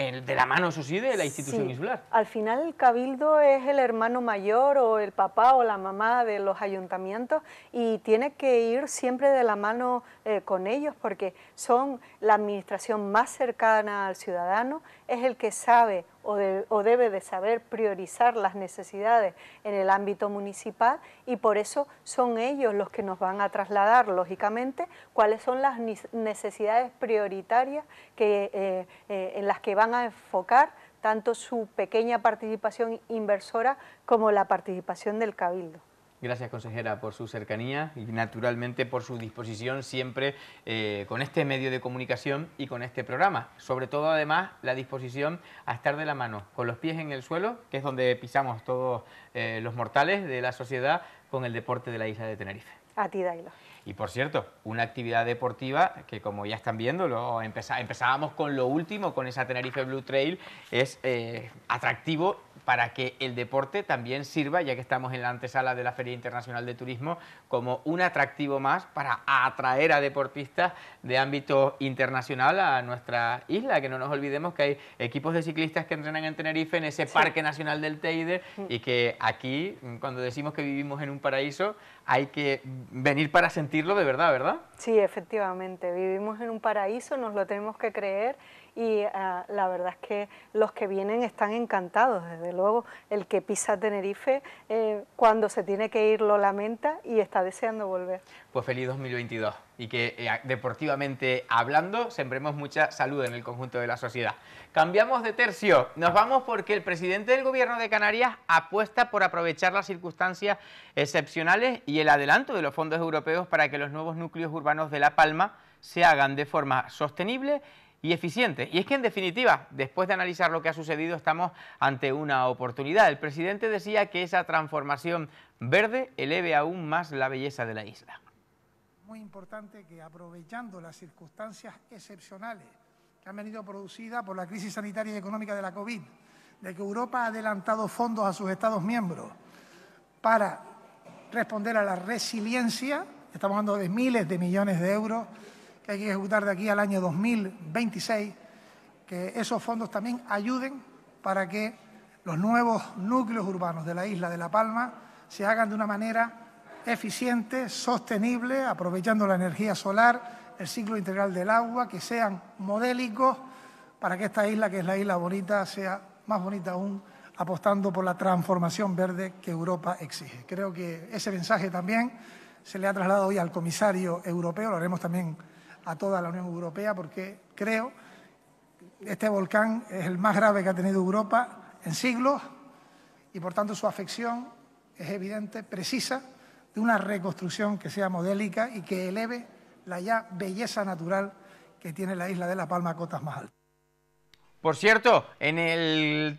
de la mano, eso de la institución Al final el cabildo es el hermano mayor o el papá o la mamá de los ayuntamientos y tiene que ir siempre de la mano eh, con ellos porque son la administración más cercana al ciudadano, es el que sabe o, debe de saber priorizar las necesidades en el ámbito municipal y por eso son ellos los que nos van a trasladar, lógicamente, cuáles son las necesidades prioritarias eh, eh, en las que van a enfocar tanto su pequeña participación inversora como la participación del cabildo. Gracias, consejera, por su cercanía y naturalmente por su disposición siempre eh, con este medio de comunicación y con este programa. Sobre todo, además, la disposición a estar de la mano, con los pies en el suelo, que es donde pisamos todos eh, los mortales de la sociedad, con el deporte de la isla de Tenerife. A ti, Dailo. Y por cierto, una actividad deportiva que como ya están viendo, lo empezábamos con lo último, con esa Tenerife Blue Trail, es eh, atractivo para que el deporte también sirva, ya que estamos en la antesala de la Feria Internacional de Turismo, como un atractivo más para atraer a deportistas de ámbito internacional a nuestra isla, que no nos olvidemos que hay equipos de ciclistas que entrenan en Tenerife, en ese Parque Nacional del Teide, mm. y que aquí, mm, cuando decimos que vivimos en un paraíso, hay que venir para sentirlo de verdad, ¿verdad? Sí, efectivamente. Vivimos en un paraíso, nos lo tenemos que creer y ah, la verdad es que los que vienen están encantados, desde luego el que pisa Tenerife eh, cuando se tiene que ir lo lamenta y está deseando volver. Pues feliz 2022 y que eh, deportivamente hablando sembremos mucha salud en el conjunto de la sociedad. Cambiamos de tercio, nos vamos porque el presidente del gobierno de Canarias apuesta por aprovechar las circunstancias excepcionales y el adelanto de los fondos europeos para que los nuevos núcleos urbanos de La Palma se hagan de forma sostenible y eficiente. Y es que, en definitiva, después de analizar lo que ha sucedido, estamos ante una oportunidad. El presidente decía que esa transformación verde eleve aún más la belleza de la isla. Muy importante que, aprovechando las circunstancias excepcionales que han venido producidas por la crisis sanitaria y económica de la COVID, de que Europa ha adelantado fondos a sus Estados miembros para responder a la resiliencia, estamos hablando de miles de millones de euros, que hay que ejecutar de aquí al año 2026, que esos fondos también ayuden para que los nuevos núcleos urbanos de la isla de La Palma se hagan de una manera eficiente, sostenible, aprovechando la energía solar, el ciclo integral del agua, que sean modélicos para que esta isla, que es la isla bonita, sea más bonita aún, apostando por la transformación verde que Europa exige. Creo que ese mensaje también se le ha trasladado hoy al comisario europeo, lo haremos también a toda la Unión Europea porque creo este volcán es el más grave que ha tenido Europa en siglos y por tanto su afección es evidente, precisa de una reconstrucción que sea modélica y que eleve la ya belleza natural que tiene la isla de La Palma a cotas más altas. Por cierto, en el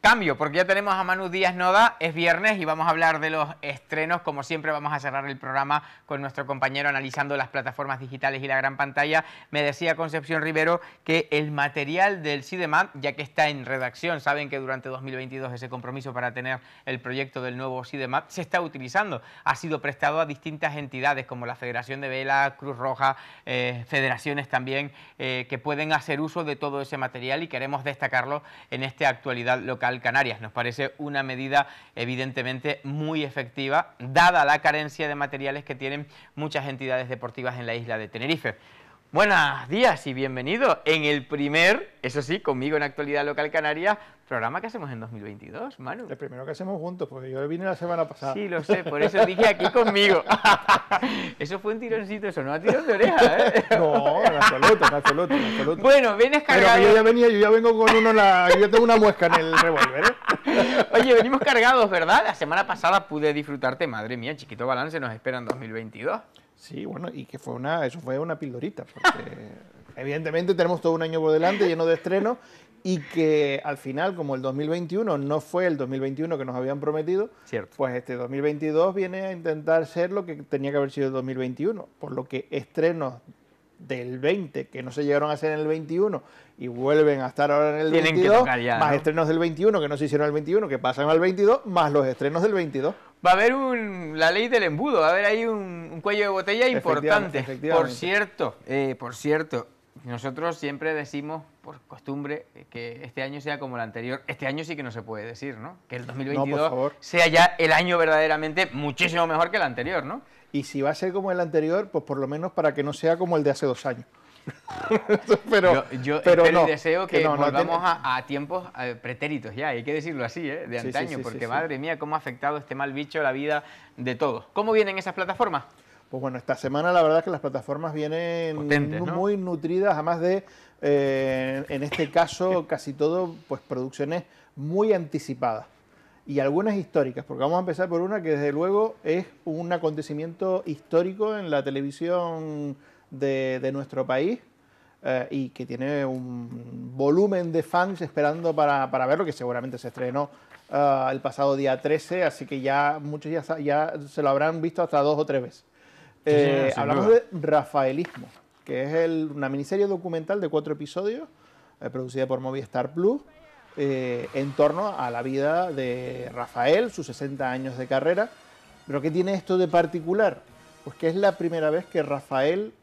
Cambio, porque ya tenemos a Manu Díaz Noda, es viernes y vamos a hablar de los estrenos, como siempre vamos a cerrar el programa con nuestro compañero analizando las plataformas digitales y la gran pantalla. Me decía Concepción Rivero que el material del CIDEMAP, ya que está en redacción, saben que durante 2022 ese compromiso para tener el proyecto del nuevo CIDEMAP se está utilizando, ha sido prestado a distintas entidades como la Federación de Vela, Cruz Roja, eh, federaciones también eh, que pueden hacer uso de todo ese material y queremos destacarlo en esta actualidad local. Canarias. Nos parece una medida evidentemente muy efectiva, dada la carencia de materiales que tienen muchas entidades deportivas en la isla de Tenerife. Buenos días y bienvenido en el primer, eso sí, conmigo en Actualidad Local Canarias, programa que hacemos en 2022, Manu. El primero que hacemos juntos, porque yo vine la semana pasada. Sí, lo sé, por eso dije aquí conmigo. eso fue un tironcito, eso no ha tirón de oreja, ¿eh? no, en absoluto, en absoluto, absoluto. Bueno, vienes cargado. Pero yo ya venía, yo ya vengo con uno, la, yo tengo una muesca en el revólver, ¿eh? Oye, venimos cargados, ¿verdad? La semana pasada pude disfrutarte, madre mía, chiquito balance nos espera en 2022. Sí, bueno, y que fue una, eso fue una pildorita, porque evidentemente tenemos todo un año por delante lleno de estrenos y que al final, como el 2021 no fue el 2021 que nos habían prometido, pues este 2022 viene a intentar ser lo que tenía que haber sido el 2021, por lo que estrenos del 20 que no se llegaron a hacer en el 21 y vuelven a estar ahora en el 22, más estrenos del 21 que no se hicieron en el 21, que pasan al 22, más los estrenos del 22 va a haber un, la ley del embudo, va a haber ahí un, cuello de botella importante. Por cierto, eh, por cierto, nosotros siempre decimos, por costumbre, que este año sea como el anterior. Este año sí que no se puede decir, ¿no? Que el 2022 sea ya el año verdaderamente muchísimo mejor que el anterior, ¿no? Y si va a ser como el anterior, pues por lo menos para que no sea como el de hace dos años. pero yo, deseo que, eh, nos volvamos a, tiempos eh, pretéritos ya, hay que decirlo así, eh, de antaño, porque madre mía, cómo ha afectado este mal bicho la vida de todos. ¿Cómo vienen esas plataformas? Pues bueno, esta semana la verdad es que las plataformas vienen muy nutridas, además de, en este caso, casi todo, pues producciones muy anticipadas y algunas históricas, porque vamos a empezar por una que desde luego es un acontecimiento histórico en la televisión de, nuestro país eh, y que tiene un volumen de fans esperando para, para verlo, que seguramente se estrenó eh, el pasado día 13, así que ya muchos ya, ya se lo habrán visto hasta dos o tres veces. Eh, hablamos de Rafaelismo, que es una miniserie documental de cuatro episodios producida por Movistar Plus en torno a la vida de Rafael, sus 60 años de carrera. ¿Pero qué tiene esto de particular? Pues que es la primera vez que Rafael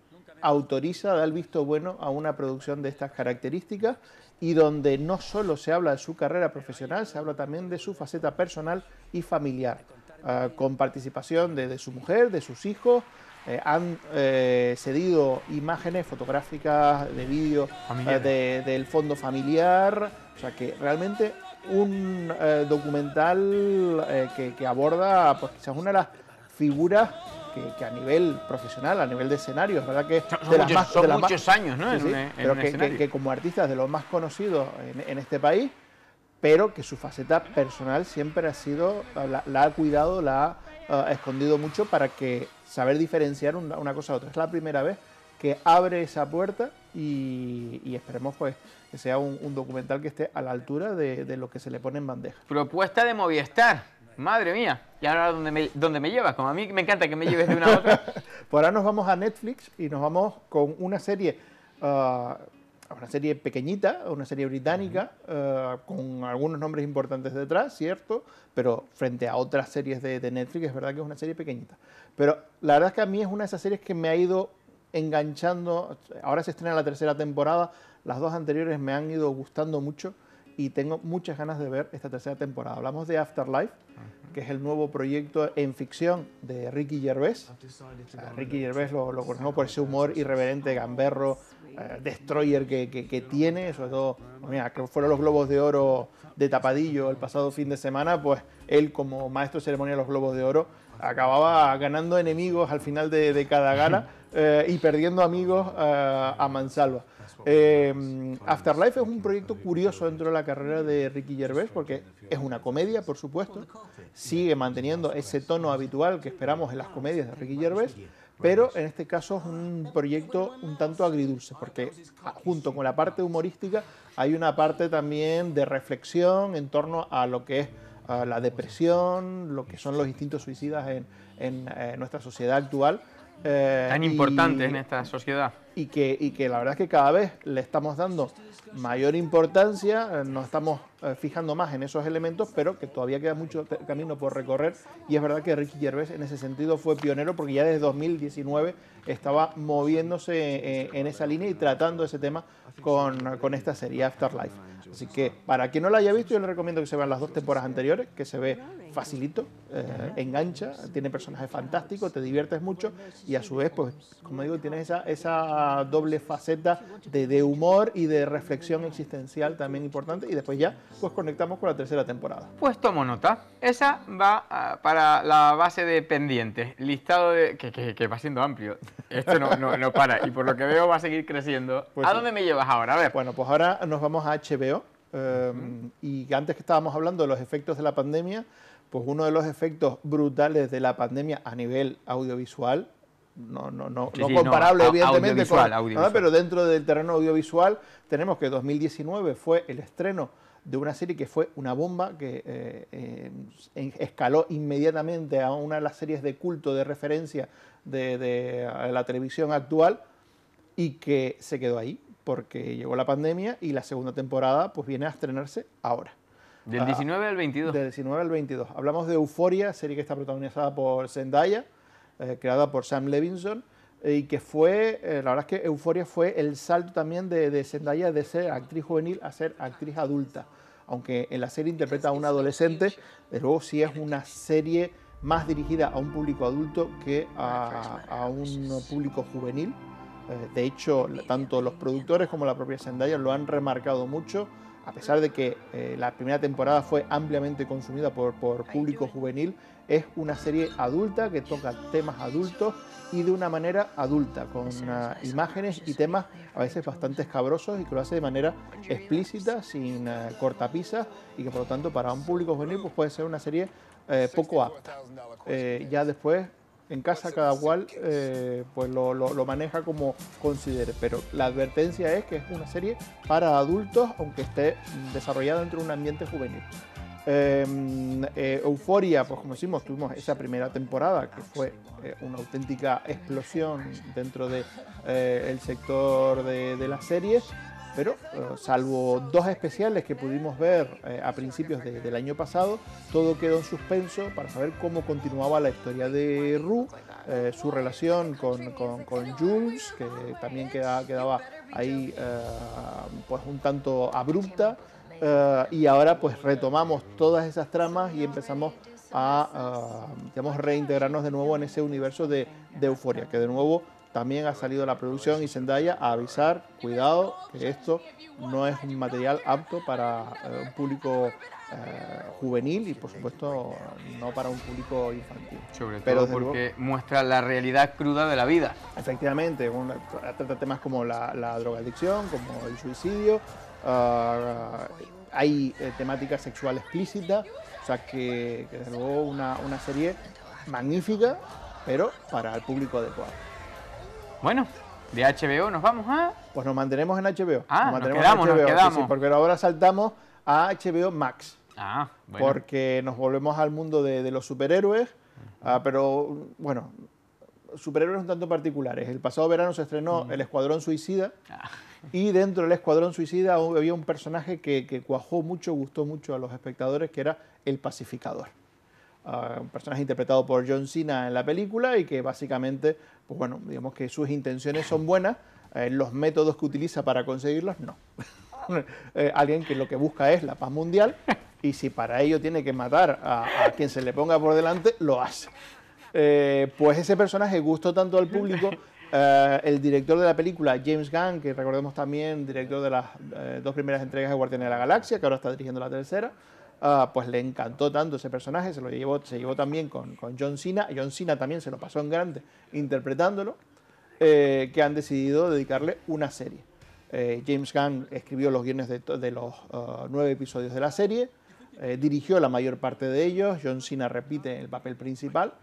autoriza, da el visto bueno a una producción de estas características y donde no solo se habla de su carrera profesional, se habla también de su faceta personal y familiar, ah, con participación de, su mujer, de sus hijos. Eh, han eh, cedido imágenes fotográficas de vídeo eh, del fondo familiar, o sea que realmente un documental que, que, aborda pues quizás una de las figuras que, a nivel profesional, a nivel de escenario, es verdad que... Son, muchos, años, ¿no? pero que, como artista como artistas de los más conocidos en, este país, pero que su faceta personal siempre ha sido, la, ha cuidado, la ha eh, escondido mucho para que saber diferenciar una, cosa de otra. Es la primera vez que abre esa puerta y, esperemos pues que sea un, documental que esté a la altura de, de lo que se le pone en bandeja. Propuesta de Movistar. Madre mía. Y ahora dónde me, dónde llevas, como a mí me encanta que me lleves de una a otra. Por ahora nos vamos a Netflix y nos vamos con una serie, ah, una serie pequeñita, una serie británica, ah, con algunos nombres importantes detrás, cierto, pero frente a otras series de, de Netflix es verdad que es una serie pequeñita. Pero la verdad es que a mí es una de esas series que me ha ido enganchando, ahora se estrena la tercera temporada, las dos anteriores me han ido gustando mucho y tengo muchas ganas de ver esta tercera temporada. Hablamos de Afterlife, que es el nuevo proyecto en ficción de Ricky Gervais. Ah, Ricky Gervais lo, conocemos por ese humor irreverente, gamberro, eh, destroyer que, que, Eso tiene, sobre todo, mira, fueron los Globos de Oro de Tapadillo el pasado fin de semana, pues él como maestro de ceremonia de los Globos de Oro acababa ganando enemigos al final de, de cada gala. Eh, y perdiendo amigos eh, a, mansalva. Em, Afterlife es un proyecto curioso dentro de la carrera de Ricky Gervais porque es una comedia, por supuesto, sigue manteniendo ese tono habitual que esperamos en las comedias de Ricky Gervais, pero en este caso es un proyecto un tanto agridulce porque ah, junto con la parte humorística hay una parte también de reflexión en torno a lo que es la depresión, lo que son los instintos suicidas en eh, nuestra sociedad actual eh, Tan importante en esta sociedad. Y que, y que la verdad es que cada vez le estamos dando mayor importancia, eh, nos estamos eh, fijando más en esos elementos, pero que todavía queda mucho camino por recorrer. Y es verdad que Ricky Gervais en ese sentido fue pionero porque ya desde 2019 estaba moviéndose en esa línea y tratando ese tema con, con esta serie Afterlife. Así que para quien no la haya visto, yo le recomiendo que se vean las dos temporadas anteriores, que se ve facilito, eh, engancha, tiene personajes fantásticos, te diviertes mucho y a su vez, pues, como digo, ...tiene esa, doble faceta de, humor y de reflexión existencial también importante y después ya, pues conectamos con la tercera temporada. Pues tomo nota, esa va ah, para la base de pendientes, listado de... que, va siendo amplio, esto no, para y por lo que veo va a seguir creciendo. Pues ¿A dónde me llevas ahora? A Bueno, pues ahora nos vamos a HBO. Em, y antes que estábamos hablando de los efectos de la pandemia, pues uno de los efectos brutales de la pandemia a nivel audiovisual, no, no, no, no comparable evidentemente con, audiovisual. pero dentro del terreno audiovisual tenemos que 2019 fue el estreno de una serie que fue una bomba, que eh, eh, escaló inmediatamente a una de las series de culto de referencia de, de la televisión actual y que se quedó ahí porque llegó la pandemia y la segunda temporada pues viene a estrenarse ahora. Del 19 ah, ah, al 22. Del 19 al 22. Hablamos de Euforia, serie que está protagonizada por Zendaya, eh, creada por Sam Levinson, eh, y que fue, eh, la verdad es que Euforia fue el salto también de, Zendaya de ser actriz juvenil a ser actriz adulta. Aunque en la serie interpreta a un adolescente, desde luego sí es una serie más dirigida a un público adulto que a, a un público juvenil. de hecho, tanto los productores como la propia Zendaya lo han remarcado mucho a pesar de que eh, la primera temporada fue ampliamente consumida por, público juvenil, es una serie adulta que toca temas adultos y de una manera adulta, con imágenes y temas a veces bastante escabrosos y que lo hace de manera explícita, sin eh, cortapisas y que por lo tanto para un público juvenil pues, puede ser una serie eh, poco apta. ya después en casa cada cual eh, pues lo, maneja como considere. Pero la advertencia es que es una serie para adultos, aunque esté desarrollada dentro de un ambiente juvenil. Em, eh, Euforia, pues como decimos, tuvimos esa primera temporada que fue eh, una auténtica explosión dentro del de, sector de, de las series pero eh, salvo dos especiales que pudimos ver eh, a principios del año pasado, todo quedó en suspenso para saber cómo continuaba la historia de Rue, eh, su relación con, con, Jules, que también quedaba ahí pues un tanto abrupta, y ahora pues retomamos todas esas tramas y empezamos a digamos, reintegrarnos de nuevo en ese universo de, de euforia, que de nuevo también ha salido la producción y Zendaya a avisar, cuidado, que esto no es un material apto para eh, un público eh, juvenil y por supuesto no para un público infantil. Sobre Pero todo porque muestra la realidad cruda de la vida. Efectivamente, trata temas como la, drogadicción, como el suicidio, ah, hay eh, temática sexual explícita, o sea que, desde luego una, una serie magnífica, pero para el público adecuado. Bueno, de HBO nos vamos a... ¿ah? Pues nos mantenemos en HBO. Ah, nos, quedamos, nos quedamos. porque ahora saltamos a HBO Max. Ah, bueno. Porque nos volvemos al mundo de, los superhéroes, ah, pero bueno, superhéroes un tanto particulares. El pasado verano se estrenó mm. El Escuadrón Suicida ah. y dentro del Escuadrón Suicida había un personaje que cuajó mucho, gustó mucho a los espectadores, que era el pacificador un personaje interpretado por John Cena en la película y que básicamente, pues bueno, digamos que sus intenciones son buenas, eh, los métodos que utiliza para conseguirlos no. Eh, alguien que lo que busca es la paz mundial y si para ello tiene que matar a, quien se le ponga por delante, lo hace. Eh, pues ese personaje gustó tanto al público el director de la película, James Gunn, que recordemos también, director de las dos primeras entregas de Guardianes de la Galaxia, que ahora está dirigiendo la tercera, Ah, pues le encantó tanto ese personaje, se lo llevó, también con, John Cena, John Cena también se lo pasó en grande interpretándolo, eh, que han decidido dedicarle una serie. Eh, James Gunn escribió los guiones de, los ah, nueve episodios de la serie, eh, dirigió la mayor parte de ellos, John Cena repite el papel principal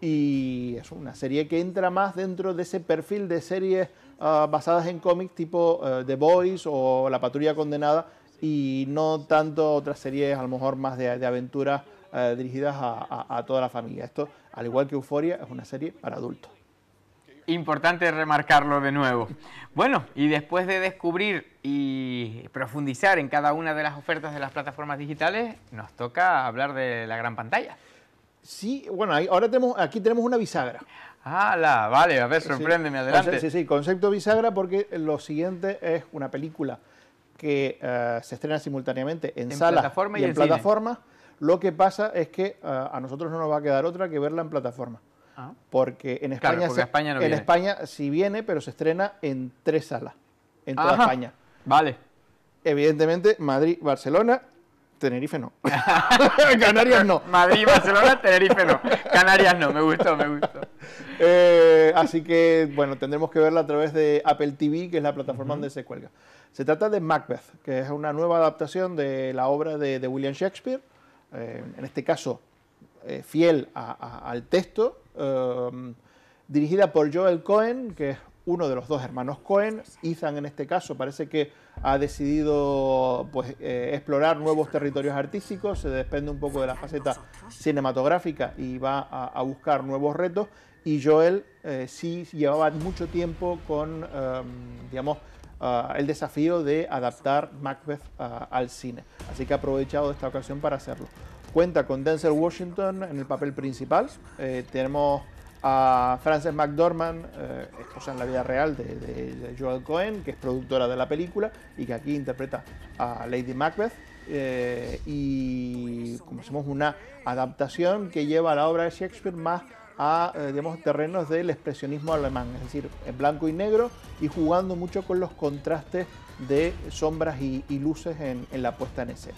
y es una serie que entra más dentro de ese perfil de series ah, basadas en cómics tipo The Boys o La Patrulla Condenada, y no tanto otras series a lo mejor más de, de aventuras eh, dirigidas a, a, toda la familia. Esto, al igual que Euforia, es una serie para adultos. Importante remarcarlo de nuevo. Bueno, y después de descubrir y profundizar en cada una de las ofertas de las plataformas digitales, nos toca hablar de la gran pantalla. Sí, bueno, ahora tenemos, aquí tenemos una bisagra. ¡Hala! vale, a ver, sorpréndeme, sí. adelante. Sí, sí, concepto bisagra porque lo siguiente es una película que eh, se estrena simultáneamente en, y, en, plataforma Lo que pasa es que eh, a nosotros no nos va a quedar otra que verla en plataforma. Ah. Porque en España, en España sí viene, pero se estrena en tres salas, en toda España. Vale. Evidentemente, Madrid, Barcelona Tenerife no. Canarias no. Madrid, Barcelona, Tenerife no. Canarias no, me gustó, me gustó. Eh, así que, bueno, tendremos que verla a través de Apple TV, que es la plataforma donde se cuelga. Se trata de Macbeth, que es una nueva adaptación de la obra de, William Shakespeare, eh, en este caso eh, fiel al texto, dirigida por Joel Cohen, que es uno de los dos hermanos Cohen. Ethan, en este caso, parece que ha decidido pues, eh, explorar nuevos territorios artísticos, se desprende un poco de la faceta cinematográfica y va a, buscar nuevos retos. Y Joel eh, sí llevaba mucho tiempo con, em, digamos, ah, el desafío de adaptar Macbeth ah, al cine. Así que ha aprovechado esta ocasión para hacerlo. Cuenta con Denzel Washington en el papel principal. Eh, tenemos a Frances McDormand, eh, esposa en la vida real de, Joel Cohen, que es productora de la película y que aquí interpreta a Lady Macbeth. Eh, y como hacemos una adaptación que lleva la obra de Shakespeare más a eh, terrenos del expresionismo alemán, es decir, en blanco y negro y jugando mucho con los contrastes de sombras y, luces en, la puesta en escena.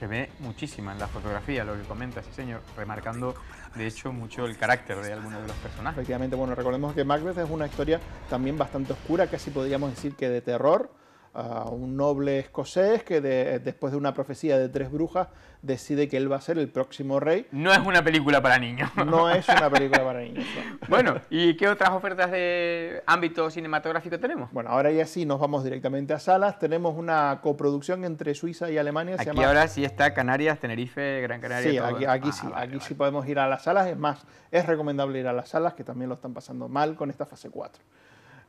Se ve muchísima en la fotografía lo que comenta, ese señor, remarcando de hecho mucho el carácter de algunos de los personajes. Efectivamente, bueno, recordemos que Macbeth es una historia también bastante oscura, casi podríamos decir que de terror a un noble escocés que después de una profecía de tres brujas decide que él va a ser el próximo rey. No es una película para niños. No es una película para niños. Bueno, ¿y qué otras ofertas de ámbito cinematográfico tenemos? Bueno, ahora ya sí nos vamos directamente a salas. Tenemos una coproducción entre Suiza y Alemania. Aquí ahora sí está Canarias, Tenerife, Gran Canaria. Sí, aquí, ah, sí, aquí sí podemos ir a las salas. Es más, es recomendable ir a las salas que también lo están pasando mal con esta fase 4.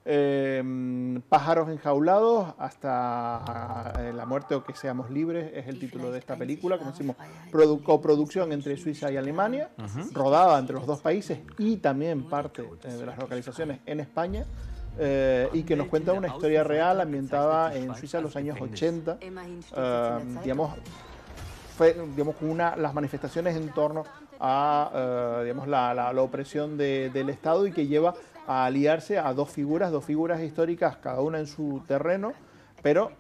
Em, Pájaros enjaulados hasta ah, eh, la muerte o que seamos libres es el título de esta película, como ah, decimos, coproducción entre Suiza y Alemania, rodada entre los dos países y también parte eh, de las localizaciones en España. Eh, y que nos cuenta una historia real ambientada en Suiza en los años 80, digamos, fue, digamos, una, las manifestaciones en torno a digamos, la, opresión del Estado y que lleva a aliarse a dos figuras, dos figuras históricas, cada una en su terreno, pero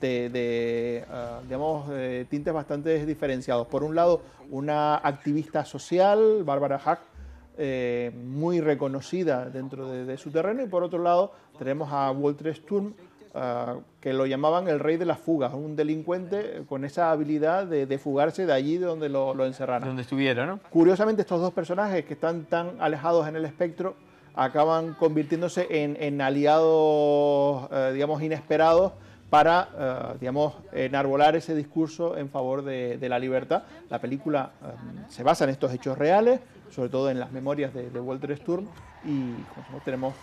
de, ah, digamos, tintes bastante diferenciados. Por un lado, una activista social, Bárbara Hack, eh, muy reconocida dentro de, su terreno, y por otro lado, tenemos a Walter Sturm, ah, que lo llamaban el rey de las fugas, un delincuente con esa habilidad de, fugarse de allí donde lo, encerraron. Donde estuviera, ¿no? Curiosamente, estos dos personajes que están tan alejados en el espectro, acaban convirtiéndose en, aliados, eh, digamos, inesperados para, eh, digamos, enarbolar ese discurso en favor de, la libertad. La película eh, se basa en estos hechos reales, sobre todo en las memorias de, Walter Sturm, y tenemos,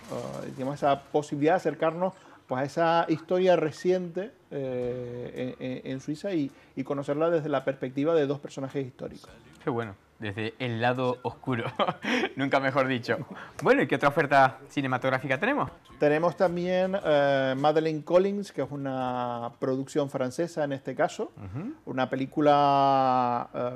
esa posibilidad de acercarnos pues, a esa historia reciente en, Suiza y, y conocerla desde la perspectiva de dos personajes históricos. Qué bueno desde el lado oscuro, nunca mejor dicho. Bueno, ¿y qué otra oferta cinematográfica tenemos? Tenemos también eh, Madeleine Collins, que es una producción francesa en este caso, una película eh,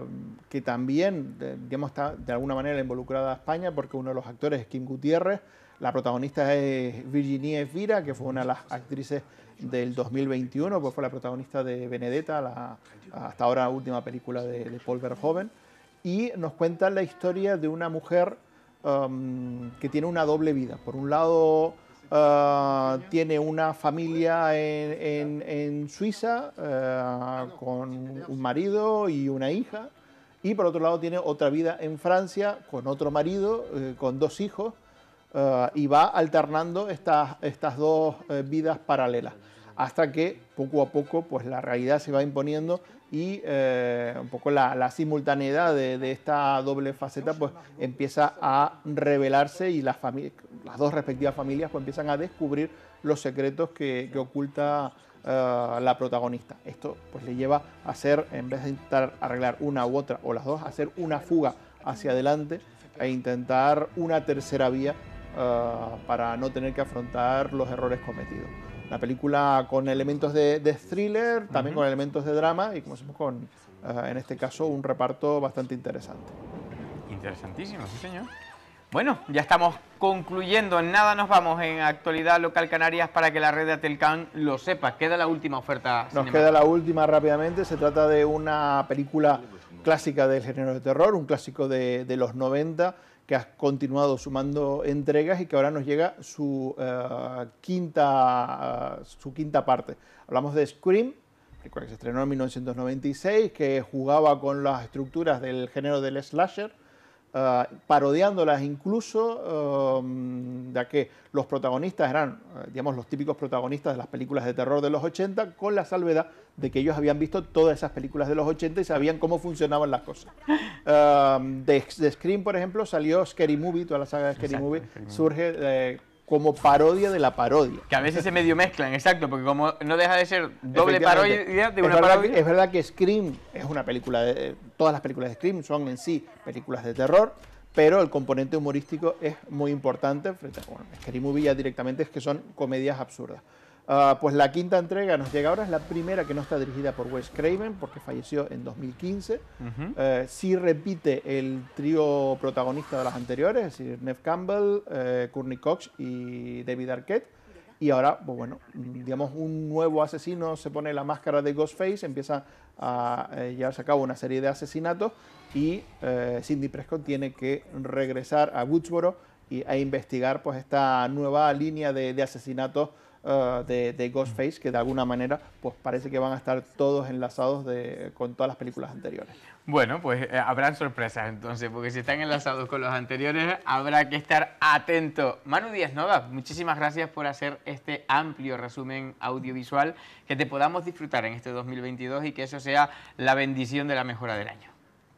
que también, digamos, está de alguna manera involucrada a España, porque uno de los actores es Kim Gutiérrez, la protagonista es Virginie Evira, que fue una de las actrices del 2021, pues fue la protagonista de Benedetta, la, hasta ahora última película de, de Paul Verhoeven y nos cuenta la historia de una mujer um, que tiene una doble vida. Por un lado, uh, tiene una familia en, Suiza uh, con un marido y una hija, y por otro lado tiene otra vida en Francia con otro marido, uh, con dos hijos, y va alternando estas, estas dos vidas paralelas, hasta que poco a poco pues, la realidad se va imponiendo y eh, un poco la, simultaneidad de, esta doble faceta pues empieza a revelarse y las, las dos respectivas familias pues empiezan a descubrir los secretos que, oculta eh, la protagonista. Esto pues le lleva a hacer, en vez de intentar arreglar una u otra o las dos, hacer una fuga hacia adelante e intentar una tercera vía eh, para no tener que afrontar los errores cometidos. La película con elementos de, thriller, también con elementos de drama y como decimos con, eh, en este caso, un reparto bastante interesante. Interesantísimo, sí señor. Bueno, ya estamos concluyendo. En nada nos vamos en actualidad local Canarias para que la red de Atelcan lo sepa. Queda la última oferta. Nos queda la última rápidamente. Se trata de una película clásica del género de terror, un clásico de, de los 90 que ha continuado sumando entregas y que ahora nos llega su, eh, quinta, eh, su quinta parte. Hablamos de Scream, que se estrenó en 1996, que jugaba con las estructuras del género del slasher, eh, parodiándolas incluso, ya que los protagonistas eran, digamos, los típicos protagonistas de las películas de terror de los 80, con la salvedad de que ellos habían visto todas esas películas de los 80 y sabían cómo funcionaban las cosas. de, Scream, por ejemplo, salió Scary Movie, toda la saga de Scary Movie surge eh, como parodia de la parodia. Que a veces se medio mezclan, exacto, porque como no deja de ser doble parodia de una es parodia. es verdad que Scream es una película, eh, todas las películas de Scream son en sí películas de terror, pero el componente humorístico es muy importante frente a Scary Movie ya directamente es que son comedias absurdas. Ah, pues la quinta entrega nos llega ahora, es la primera que no está dirigida por Wes Craven, porque falleció en 2015. Eh, sí repite el trío protagonista de las anteriores, es decir, Nev Campbell, eh, Courtney Cox y David Arquette. Y ahora, pues bueno, digamos, un nuevo asesino se pone la máscara de Ghostface, empieza a eh, llevarse a cabo una serie de asesinatos y Cindy Prescott tiene que regresar a Woodsboro y, a investigar pues esta nueva línea de, de asesinatos eh, de, Ghostface, que de alguna manera pues parece que van a estar todos enlazados con todas las películas anteriores. Bueno, pues eh, habrán sorpresas entonces, porque si están enlazados con los anteriores, habrá que estar atento. Manu Díaz Nova, muchísimas gracias por hacer este amplio resumen audiovisual, que te podamos disfrutar en este 2022 y que eso sea la bendición de la mejora del año.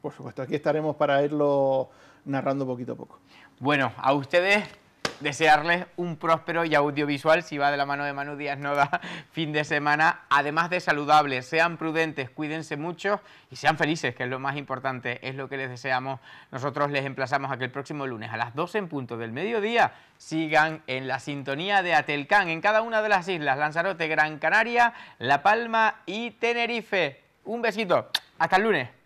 Por supuesto, aquí estaremos para irlo narrando poquito a poco. Bueno, a ustedes desearles un próspero y audiovisual, si va de la mano de Manu Díaz Noda, fin de semana, además de saludables, sean prudentes, cuídense mucho y sean felices, que es lo más importante, es lo que les deseamos. Nosotros les emplazamos a que el próximo lunes a las 12 en punto del mediodía sigan en la sintonía de Atelcán, en cada una de las islas, Lanzarote, Gran Canaria, La Palma y Tenerife. Un besito, hasta el lunes.